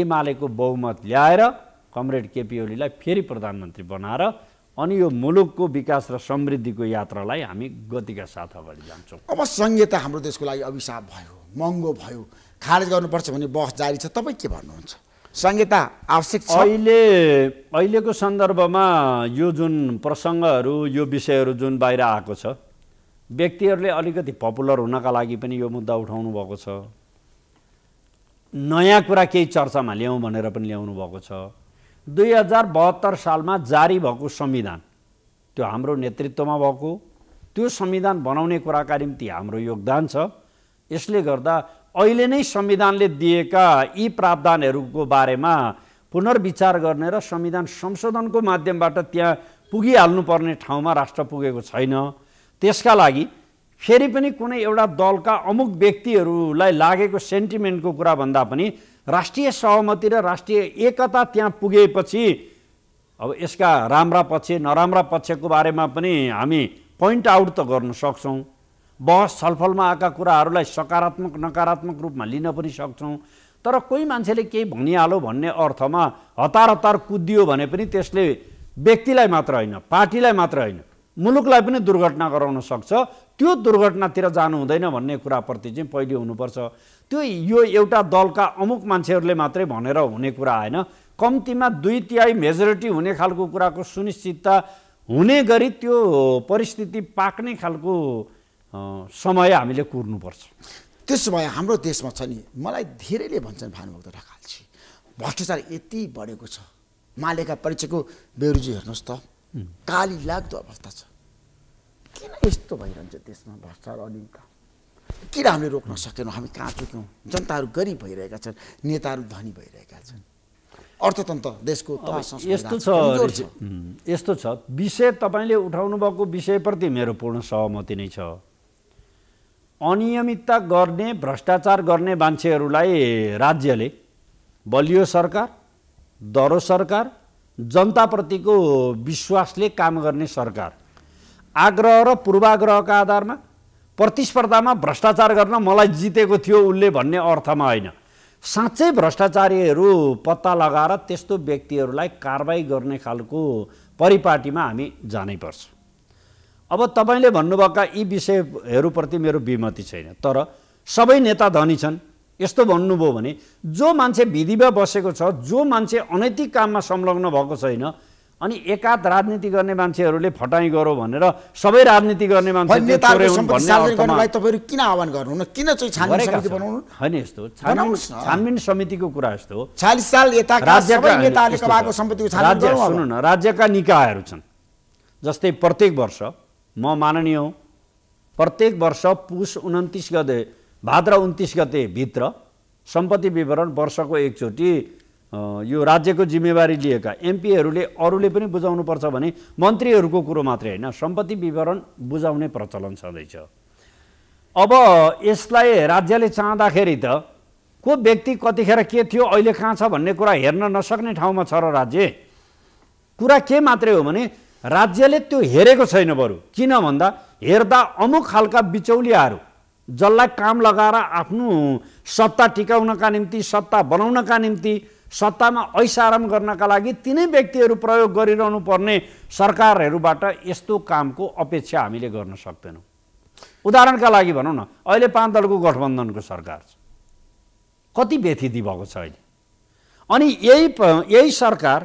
एमालेको बहुमत ल्याएर कमरेड केपी ओलीलाई फेरि प्रधानमन्त्री बनाएर अनि यो मुलुकको विकास र समृद्धिको यात्रालाई हामी गतिका साथ अगाडि जान्छौँ अब संहिता हाम्रो देशको लागि अभिशाप भयो महँगो भयो खारेज गर्नुपर्छ भने बहस जारी छ तपाईँ के भन्नुहुन्छ संहिता आवश्यक छ अहिले अहिलेको सन्दर्भमा यो जुन प्रसङ्गहरू यो विषयहरू जुन बाहिर आएको छ व्यक्तिहरूले अलिकति पपुलर हुनका लागि पनि यो मुद्दा उठाउनु भएको छ नयाँ कुरा केही चर्चामा ल्याउँ भनेर पनि ल्याउनु भएको छ दुई हजार बहत्तर सालमा जारी भएको संविधान त्यो हाम्रो नेतृत्वमा भएको त्यो संविधान बनाउने कुराका निम्ति हाम्रो योगदान छ यसले गर्दा अहिले नै संविधानले दिएका यी प्रावधानहरूको बारेमा पुनर्विचार गर्ने र संविधान संशोधनको माध्यमबाट त्यहाँ पुगिहाल्नुपर्ने ठाउँमा राष्ट्र पुगेको छैन त्यसका लागि फेरि पनि कुनै एउटा दलका अमुक व्यक्तिहरूलाई लागेको सेन्टिमेन्टको कुरा भन्दा पनि राष्ट्रिय सहमति र राष्ट्रिय एकता त्यहाँ पुगेपछि अब यसका राम्रा पक्ष नराम्रा पक्षको बारेमा पनि हामी पोइन्ट आउट त गर्न सक्छौँ बहस छलफलमा आएका कुराहरूलाई सकारात्मक नकारात्मक रूपमा लिन पनि सक्छौँ तर कोही मान्छेले केही भनिहालो भन्ने अर्थमा हतार हतार कुदियो भने पनि त्यसले व्यक्तिलाई मात्र होइन पार्टीलाई मात्र होइन मुलुकलाई पनि दुर्घटना गराउन सक्छ त्यो दुर्घटनातिर जानु हुँदैन भन्ने कुराप्रति चाहिँ पहिले हुनुपर्छ त्यो यो एउटा दलका अमुक मान्छेहरूले मात्रै भनेर हुने कुरा आएन कम्तीमा दुई तिहाई मेजोरिटी हुने खालको कुराको सुनिश्चितता हुने गरी त्यो परिस्थिति पाक्ने खालको समय हामीले कुर्नुपर्छ त्यसो भए हाम्रो देशमा छ नि मलाई धेरैले भन्छन् भानुभक्त ढकालजी भ्रष्टाचार यति बढेको छ मालेका परिचयको बेरुजी हेर्नुहोस् त काली लाग्दो अवस्था छ किन यस्तो भइरहन्छ देशमा भ्रष्टाचार अनिन्त किन हामीले रोक्न सकेनौँ हामी कहाँ चुक्यौँ जनताहरू गरिब भइरहेका छन् नेताहरू धनी भइरहेका छन् अर्थतन्त्र देशको यस्तो छ यस्तो छ विषय तपाईँले उठाउनु भएको विषयप्रति मेरो पूर्ण सहमति नै छ अनियमितता गर्ने भ्रष्टाचार गर्ने मान्छेहरूलाई राज्यले बलियो सरकार दरो सरकार जनताप्रतिको विश्वासले काम गर्ने सरकार आग्रह र पूर्वाग्रहका आधारमा प्रतिस्पर्धामा भ्रष्टाचार गर्न मलाई जितेको थियो उसले भन्ने अर्थमा होइन साँच्चै भ्रष्टाचारीहरू पत्ता लगाएर त्यस्तो व्यक्तिहरूलाई कारवाही गर्ने खालको परिपाटीमा हामी जानैपर्छ अब तपाईँले भन्नुभएका यी विषयहरूप्रति मेरो विमति छैन तर सबै नेता धनी छन् यस्तो भन्नुभयो भने जो मान्छे विधिमा बसेको छ जो मान्छे अनैतिक काममा संलग्न भएको छैन अनि एकाध राजनीति गर्ने मान्छेहरूले फटाइ गरौँ भनेर सबै राजनीति गर्ने मान्छे किन आह्वान गर्नु किन होइन यस्तो छानबिन समितिको कुरा यस्तो न राज्यका निकायहरू छन् जस्तै प्रत्येक वर्ष म माननीय प्रत्येक वर्ष पुष उन्तिस गते भाद्र उन्तिस गते भित्र सम्पत्ति विवरण वर्षको एकचोटि यो राज्यको जिम्मेवारी लिएका एमपीहरूले अरूले पनि बुझाउनुपर्छ भने मन्त्रीहरूको कुरो मात्रै होइन सम्पत्ति विवरण बुझाउने प्रचलन छँदैछ अब यसलाई राज्यले चाहँदाखेरि त को व्यक्ति कतिखेर के थियो अहिले कहाँ छ भन्ने कुरा हेर्न नसक्ने ठाउँमा छ र राज्य कुरा के मात्रै हो भने राज्यले त्यो हेरेको छैन बरु किन भन्दा हेर्दा अमुक खालका बिचौलियाहरू जसलाई काम लगाएर आफ्नो सत्ता टिकाउनका निम्ति सत्ता बनाउनका निम्ति सत्तामा ऐसाराम गर्नका लागि तिनै व्यक्तिहरू प्रयोग गरिरहनु पर्ने सरकारहरूबाट यस्तो कामको अपेक्षा हामीले गर्न सक्दैनौँ उदाहरणका लागि भनौँ न अहिले पाँच दलको गठबन्धनको सरकार छ कति व्यथिति भएको छ अहिले अनि यही यही सरकार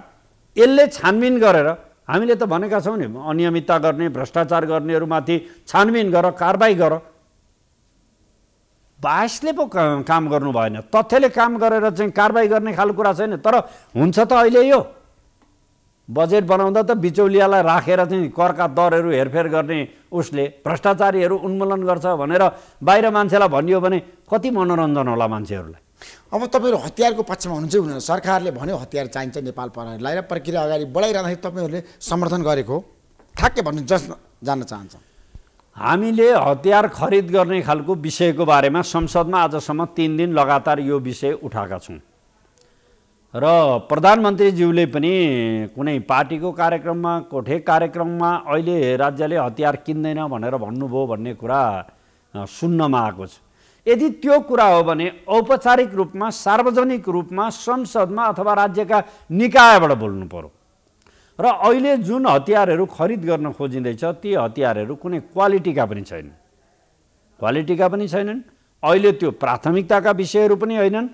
यसले छानबिन गरेर हामीले त भनेका छौँ नि अनियमितता गर्ने भ्रष्टाचार गर्नेहरूमाथि छानबिन गर कारबाही गर बासले पो काम गर्नु भएन तथ्यले काम गरेर चाहिँ कारबाही गर्ने खालको कुरा छैन तर हुन्छ त अहिले यो बजेट बनाउँदा त बिचौलियालाई राखेर चाहिँ करका दरहरू हेरफेर गर्ने उसले भ्रष्टाचारीहरू उन्मूलन गर्छ भनेर बाहिर मान्छेलाई भनियो भने कति मनोरञ्जन होला मान्छेहरूलाई अब तपाईँहरू हतियारको पक्षमा हुनुहुन्छ उनीहरू सरकारले भन्यो हतियार चाहिन्छ नेपाल प्रहरीलाई र प्रक्रिया अगाडि बढाइरहँदाखेरि तपाईँहरूले समर्थन गरेको ठ्याक्कै भन्नु जस जान्न चाहन्छ हामीले हतियार खरिद गर्ने खालको विषयको बारेमा संसदमा आजसम्म तिन दिन लगातार यो विषय उठाएका छौँ र प्रधानमन्त्रीज्यूले पनि कुनै पार्टीको कार्यक्रममा कोठे कार्यक्रममा अहिले राज्यले हतियार किन्दैन भनेर भन्नुभयो भन्ने कुरा सुन्नमा आएको छ यदि त्यो कुरा हो भने औपचारिक रूपमा सार्वजनिक रूपमा संसदमा अथवा राज्यका निकायबाट बोल्नु पऱ्यो र अहिले जुन हतियारहरू खरिद गर्न खोजिँदैछ ती हतियारहरू कुनै क्वालिटीका पनि छैनन् क्वालिटीका पनि छैनन् अहिले त्यो प्राथमिकताका विषयहरू पनि होइनन्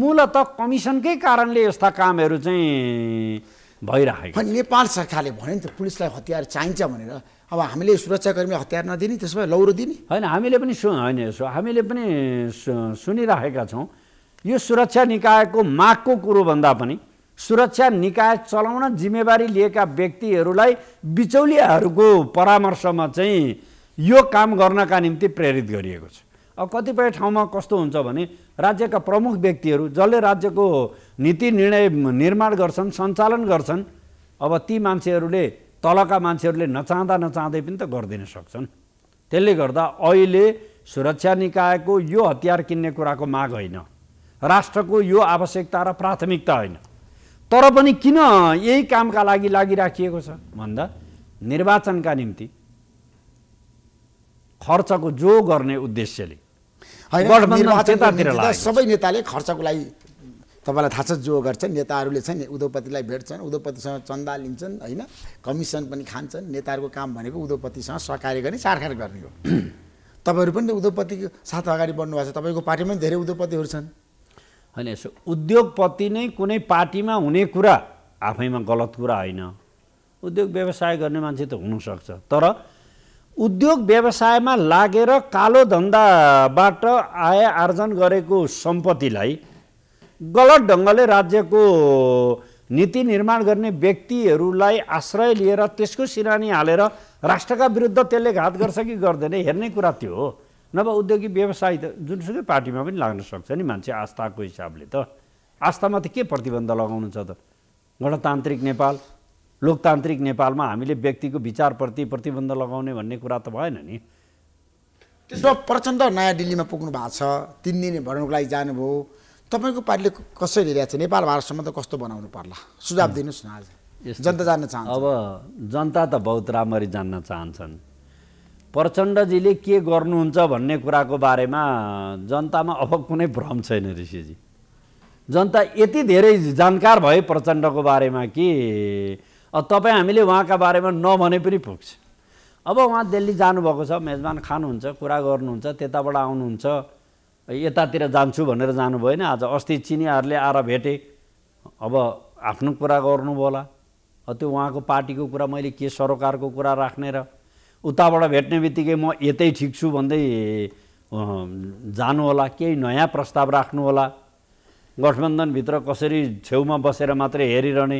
मूलत कमिसनकै कारणले यस्ता कामहरू चाहिँ भइरहेको नेपाल सरकारले भन्यो नि त पुलिसलाई हतियार चाहिन्छ भनेर अब हामीले सुरक्षाकर्मी हतियार नदिने त्यसो भए लौरो दिने होइन हामीले पनि सु होइन हामीले पनि सुनिराखेका छौँ यो सुरक्षा निकायको मागको कुरोभन्दा पनि सुरक्षा निकाय चलाउन जिम्मेवारी लिएका व्यक्तिहरूलाई बिचौलियाहरूको परामर्शमा चाहिँ यो काम गर्नका निम्ति प्रेरित गरिएको छ अब कतिपय ठाउँमा कस्तो हुन्छ भने राज्यका प्रमुख व्यक्तिहरू जसले राज्यको नीति निर्णय निर्माण गर्छन् सञ्चालन गर्छन् अब ती मान्छेहरूले तलका मान्छेहरूले नचाहँदा नचाहँदै पनि त गरिदिन सक्छन् त्यसले गर्दा अहिले सुरक्षा निकायको यो हतियार किन्ने कुराको माग होइन राष्ट्रको यो आवश्यकता र प्राथमिकता होइन तर पनि किन यही कामका लागि लागिराखिएको छ भन्दा निर्वाचनका निम्ति खर्चको जो गर्ने उद्देश्यले सबै नेताले खर्चको लागि तपाईँलाई थाहा छ जो गर्छन् नेताहरूले नि उद्योगपतिलाई भेट्छन् उद्योगपतिसँग चन्दा लिन्छन् होइन कमिसन पनि खान्छन् नेताहरूको काम भनेको उद्योगपतिसँग सहकार्य गर्ने सरकार गर्ने हो तपाईँहरू पनि उद्योगपतिको साथ अगाडि बढ्नु भएको छ तपाईँको पार्टीमा पनि धेरै उद्योगपतिहरू छन् होइन यसो उद्योगपति नै कुनै पार्टीमा हुने कुरा आफैमा गलत कुरा होइन उद्योग व्यवसाय गर्ने मान्छे त हुनसक्छ तर उद्योग व्यवसायमा लागेर कालो धन्दाबाट आय आर्जन गरेको सम्पत्तिलाई गलत ढङ्गले राज्यको नीति निर्माण गर्ने व्यक्तिहरूलाई आश्रय लिएर त्यसको सिरानी हालेर राष्ट्रका विरुद्ध त्यसले घात गर्छ कि गर्दैन हेर्ने कुरा त्यो हो नभए उद्योगिक व्यवसाय त जुनसुकै पार्टीमा पनि लाग्न सक्छ नि मान्छे आस्थाको हिसाबले त आस्थामा त के प्रतिबन्ध लगाउनु छ त गणतान्त्रिक नेपाल लोकतान्त्रिक नेपालमा हामीले व्यक्तिको विचारप्रति प्रतिबन्ध लगाउने भन्ने कुरा त भएन नि त्यसो प्रचण्ड नयाँ दिल्लीमा पुग्नु भएको छ तिन दिन भर्नुको लागि जानुभयो तपाईँको पार्टीले कसरी ल्याएको छ नेपाल भारत सम्बन्ध कस्तो बनाउनु पर्ला सुझाव दिनुहोस् न आज जनता जान्न चाहन्छ अब जनता त बहुत राम्ररी जान्न चाहन्छन् प्रचण्डजीले के गर्नुहुन्छ भन्ने कुराको बारेमा जनतामा अब कुनै भ्रम छैन ऋषिजी जनता यति धेरै जानकार भए प्रचण्डको बारेमा कि तपाईँ हामीले उहाँका बारेमा नभने पनि पुग्छ अब उहाँ दिल्ली जानुभएको छ मेजमान खानुहुन्छ कुरा गर्नुहुन्छ त्यताबाट आउनुहुन्छ यतातिर जान्छु भनेर जानु भएन आज अस्ति चिनियाहरूले आएर भेटे अब आफ्नो कुरा गर्नुभयो होला त्यो उहाँको पार्टीको कुरा मैले के सरोकारको कुरा राख्ने र उताबाट भेट्ने बित्तिकै म यतै ठिक छु भन्दै जानु होला केही नयाँ प्रस्ताव राख्नु होला गठबन्धनभित्र कसरी छेउमा बसेर मात्रै हेरिरहने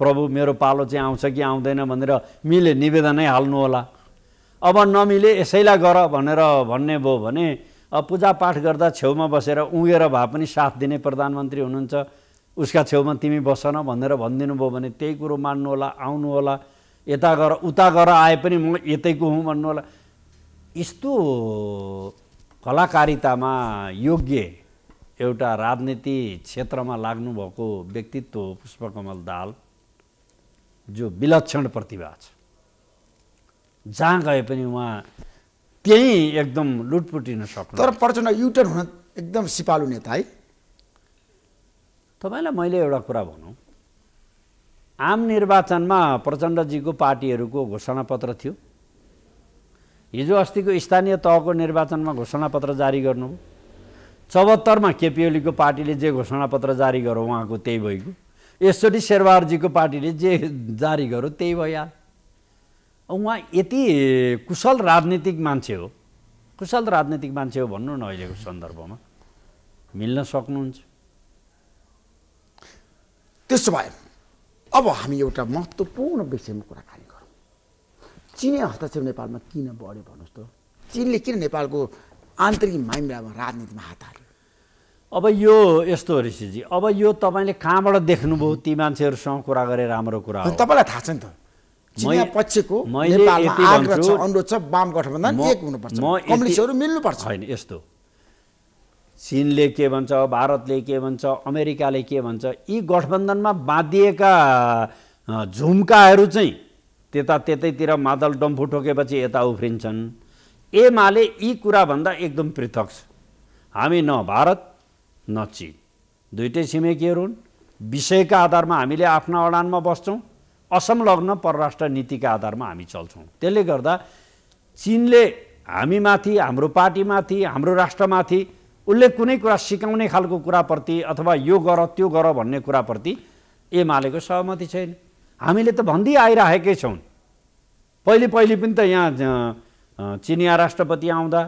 प्रभु मेरो पालो चाहिँ आउँछ कि आउँदैन भनेर मिले निवेदनै हाल्नु होला अब नमिले यसैलाई गर भनेर भन्ने भयो भने पूजापाठ गर्दा छेउमा बसेर उँगेर भए पनि साथ दिने प्रधानमन्त्री हुनुहुन्छ उसका छेउमा तिमी बस न भनेर भनिदिनु भयो भने त्यही कुरो मान्नु होला आउनु होला यता गर उता गर आए पनि म यतैको हुँ भन्नु होला यस्तो कलाकारितामा योग्य एउटा राजनीति क्षेत्रमा लाग्नुभएको व्यक्तित्व हो पुष्पकमल दाल जो विलक्षण प्रतिभा छ जहाँ गए पनि उहाँ त्यहीँ एकदम लुटपुटिन सक्छ तर प्रचण्ड युटर्न हुन एकदम सिपालु नेता है तपाईँलाई मैले एउटा कुरा भनौँ आम निर्वाचनमा प्रचण्डजीको पार्टीहरूको घोषणापत्र थियो हिजो अस्तिको स्थानीय तहको निर्वाचनमा घोषणापत्र जारी गर्नु चौहत्तरमा ओलीको पार्टीले जे घोषणापत्र जारी गर्यो उहाँको त्यही भइगयो यसचोटि शेरबारजीको पार्टीले जे जारी गर्यो त्यही भइहाल्यो उहाँ यति कुशल राजनीतिक मान्छे हो कुशल राजनीतिक मान्छे हो भन्नु न अहिलेको सन्दर्भमा मिल्न सक्नुहुन्छ त्यसो भए अब हामी एउटा महत्त्वपूर्ण विषयमा कुराकानी गरौँ चिनी हस्तक्षेप नेपालमा किन बढ्यो भन्नुहोस् त चिनले किन नेपालको आन्तरिक मामिलामा राजनीतिमा हात हाल्यो अब यो यस्तो हो ऋषिजी अब यो तपाईँले कहाँबाट देख्नुभयो ती मान्छेहरूसँग कुरा गरे राम्रो कुरा तपाईँलाई थाहा छ नि त चिनिया पक्षको अनुरोध छ वाम गठबन्धन एक हुनुपर्छ कम्युनिस्टहरू मिल्नुपर्छ होइन यस्तो चिनले के भन्छ भारतले के भन्छ अमेरिकाले के भन्छ यी गठबन्धनमा बाँधिएका झुम्काहरू चाहिँ त्यता त्यतैतिर मादल डम्फु ठोकेपछि यता उफ्रिन्छन् एमाले यी कुराभन्दा एकदम पृथक छ हामी न भारत न चिन दुइटै छिमेकीहरू हुन् विषयका आधारमा हामीले आफ्ना अडानमा बस्छौँ असंलग्न परराष्ट्र नीतिका आधारमा हामी चल्छौँ त्यसले गर्दा चिनले हामीमाथि हाम्रो पार्टीमाथि हाम्रो राष्ट्रमाथि उसले कुनै कुरा सिकाउने खालको कुराप्रति अथवा यो गर त्यो गर भन्ने कुराप्रति एमालेको सहमति छैन हामीले त भन्दै आइराखेकै छौँ पहिले पहिले पनि त यहाँ चिनिया राष्ट्रपति आउँदा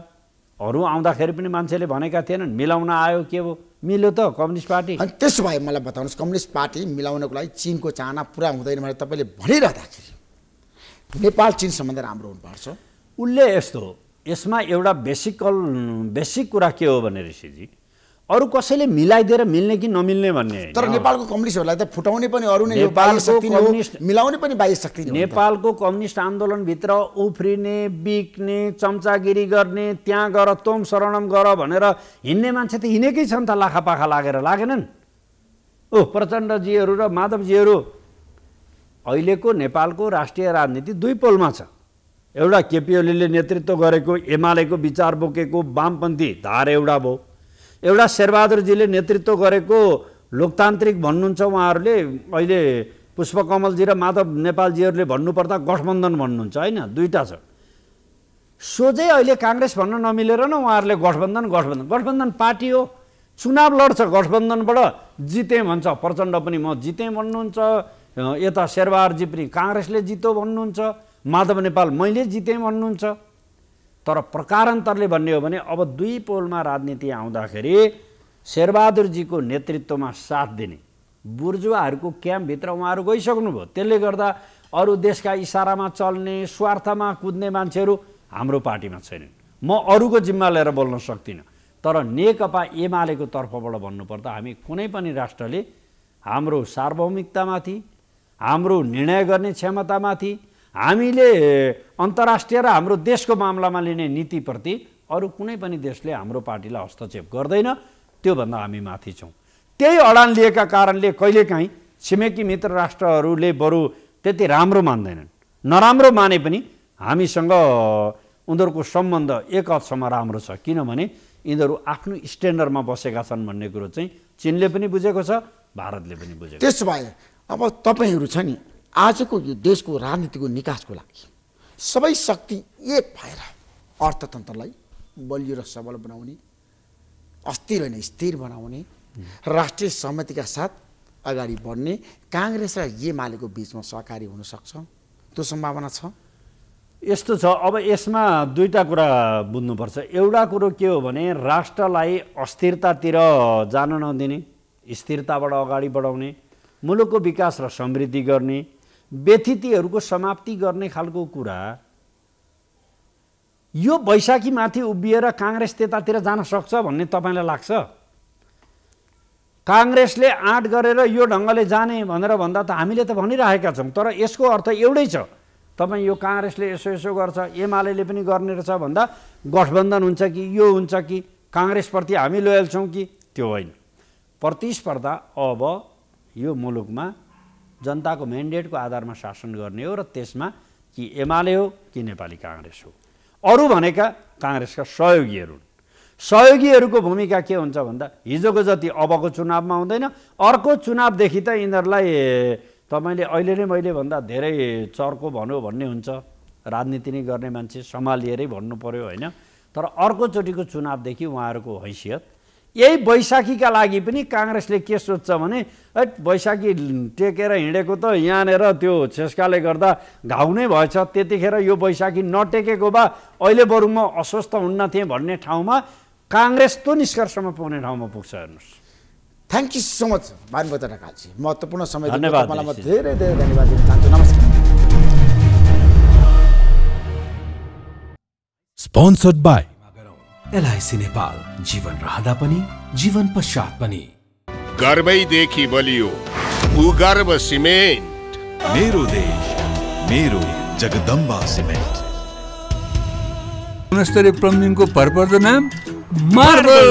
अरू आउँदाखेरि पनि मान्छेले भनेका थिएनन् मिलाउन आयो के हो मिल्यो त कम्युनिस्ट पार्टी अनि त्यसो भए मलाई बताउनुहोस् कम्युनिस्ट पार्टी मिलाउनको लागि चिनको चाहना पुरा हुँदैन भनेर तपाईँले भनिरहँदाखेरि नेपाल चिन सम्बन्ध राम्रो हुनुपर्छ उसले यस्तो यसमा एउटा बेसिकल बेसिक कुरा के हो भने ऋषिजी अरू कसैले मिलाइदिएर मिल्ने कि नमिल्ने भन्ने तर नेपालको कम्युनिस्टहरूलाई त फुटाउने पनि अरू नै मिलाउने पनि बाह्य शक्ति नेपालको कम्युनिस्ट आन्दोलनभित्र उफ्रिने बिक्ने चम्चागिरी गर्ने त्यहाँ गर तोम शरणम गर भनेर हिँड्ने मान्छे त हिँडेकै छन् त लाखापाखा लागेर लागेनन् ओ प्रचण्डजीहरू र माधवजीहरू अहिलेको नेपालको राष्ट्रिय राजनीति दुई पोलमा छ एउटा केपिओलीले नेतृत्व गरेको एमालेको विचार बोकेको वामपन्थी धार एउटा भयो एउटा शेरबहादुरजीले नेतृत्व गरेको लोकतान्त्रिक भन्नुहुन्छ उहाँहरूले अहिले पुष्पकमलजी र माधव नेपालजीहरूले भन्नुपर्दा गठबन्धन भन्नुहुन्छ होइन दुईवटा छ सोझै अहिले काङ्ग्रेस भन्न नमिलेर न उहाँहरूले गठबन्धन गठबन्धन गठबन्धन पार्टी हो चुनाव लड्छ गठबन्धनबाट जितेँ भन्छ प्रचण्ड पनि म जितेँ भन्नुहुन्छ यता शेरबहादुरजी पनि काङ्ग्रेसले जितो भन्नुहुन्छ माधव नेपाल मैले जितेँ भन्नुहुन्छ तर प्रकारान्तरले भन्ने हो भने अब दुई पोलमा राजनीति आउँदाखेरि शेरबहादुरजीको नेतृत्वमा साथ दिने बुर्जुवाहरूको क्याम्पभित्र उहाँहरू गइसक्नुभयो त्यसले गर्दा अरू देशका इसारामा चल्ने स्वार्थमा कुद्ने मान्छेहरू हाम्रो पार्टीमा छैनन् म अरूको जिम्मा लिएर बोल्न सक्दिनँ तर नेकपा एमालेको तर्फबाट भन्नुपर्दा हामी कुनै पनि राष्ट्रले हाम्रो सार्वभौमिकतामाथि हाम्रो निर्णय गर्ने क्षमतामाथि हामीले अन्तर्राष्ट्रिय र हाम्रो देशको मामलामा लिने नीतिप्रति अरू कुनै पनि देशले हाम्रो पार्टीलाई हस्तक्षेप गर्दैन त्योभन्दा हामी माथि छौँ त्यही अडान लिएका कारणले कहिलेकाहीँ छिमेकी मित्र राष्ट्रहरूले बरु त्यति राम्रो मान्दैनन् नराम्रो माने पनि हामीसँग उनीहरूको सम्बन्ध एक हदसम्म राम्रो छ किनभने यिनीहरू आफ्नो स्ट्यान्डर्डमा बसेका छन् भन्ने कुरो चाहिँ चिनले पनि बुझेको छ भारतले पनि बुझेको त्यसो भए अब तपाईँहरू छ नि आजको यो देशको राजनीतिको निकासको लागि सबै शक्ति एक भएर अर्थतन्त्रलाई बलियो र सबल बनाउने अस्थिर होइन स्थिर बनाउने राष्ट्रिय सहमतिका साथ अगाडि बढ्ने काङ्ग्रेस र एमालेको बिचमा सहकारी हुनसक्छ त्यो सम्भावना छ यस्तो छ अब यसमा दुईवटा कुरा बुझ्नुपर्छ एउटा कुरो के हो भने राष्ट्रलाई अस्थिरतातिर जान नदिने स्थिरताबाट अगाडि बढाउने मुलुकको विकास र समृद्धि गर्ने व्यथितिहरूको समाप्ति गर्ने खालको कुरा यो वैशाखीमाथि उभिएर काङ्ग्रेस त्यतातिर जान सक्छ भन्ने तपाईँलाई लाग्छ काङ्ग्रेसले आँट गरेर यो ढङ्गले जाने भनेर भन्दा त हामीले त भनिरहेका छौँ तर यसको अर्थ एउटै छ तपाईँ यो काङ्ग्रेसले यसो यसो गर्छ एमाले पनि गर्ने रहेछ भन्दा गठबन्धन हुन्छ कि यो हुन्छ कि काङ्ग्रेसप्रति हामी लोयल छौँ कि त्यो होइन प्रतिस्पर्धा अब यो मुलुकमा जनताको म्यान्डेटको आधारमा शासन गर्ने हो र त्यसमा कि एमाले हो कि नेपाली काङ्ग्रेस हो अरू भनेका काङ्ग्रेसका सहयोगीहरू हुन् सहयोगीहरूको भूमिका के हुन्छ भन्दा हिजोको जति अबको चुनावमा हुँदैन अर्को चुनावदेखि त यिनीहरूलाई तपाईँले अहिले नै मैले भन्दा धेरै चर्को भन्यो भन्ने हुन्छ राजनीति नै गर्ने मान्छे सम्हालिएरै भन्नु पऱ्यो होइन तर अर्कोचोटिको चुनावदेखि उहाँहरूको हैसियत यही वैशाखीका लागि पनि काङ्ग्रेसले के सोध्छ भने वैशाखी टेकेर हिँडेको त यहाँनिर त्यो छेस्काले गर्दा घाउ नै भएछ त्यतिखेर यो वैशाखी नटेकेको भए अहिले बरु म अस्वस्थ हुन्न थिएँ भन्ने ठाउँमा काङ्ग्रेस त्यो निष्कर्षमा पुग्ने ठाउँमा पुग्छ हेर्नुहोस् thank you so much Bhanubhakta ढकालजी महत्त्वपूर्ण समय धन्यवाद मलाई म धेरै धेरै धन्यवाद दिन चाहन्छु नमस्कार स्पोन्सर्ड बाई एलआइसी नेपाल जीवन रहँदा पनि जीवन पश्चात पनि देखि बलियो गर्व सिमेन्ट मेरो देश मेरो जगदम्बा सिमेन्ट गुणस्तरीय प्लम्बिङको भरपर्दो नाम मार्बल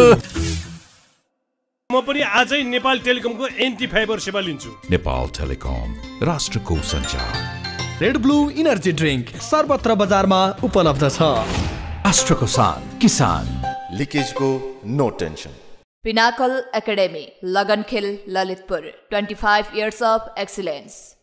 म पनि आजै नेपाल टेलिकमको एन्टी फाइबर सेवा लिन्छु नेपाल टेलिकम राष्ट्रको सञ्चार रेड ब्लू इनर्जी ड्रिङ्क सर्वत्र बजारमा उपलब्ध छ एस्ट्रोकोसान किसान लीकेज को no tension pinnacle academy Lagankhel Lalitpur 25 years of excellence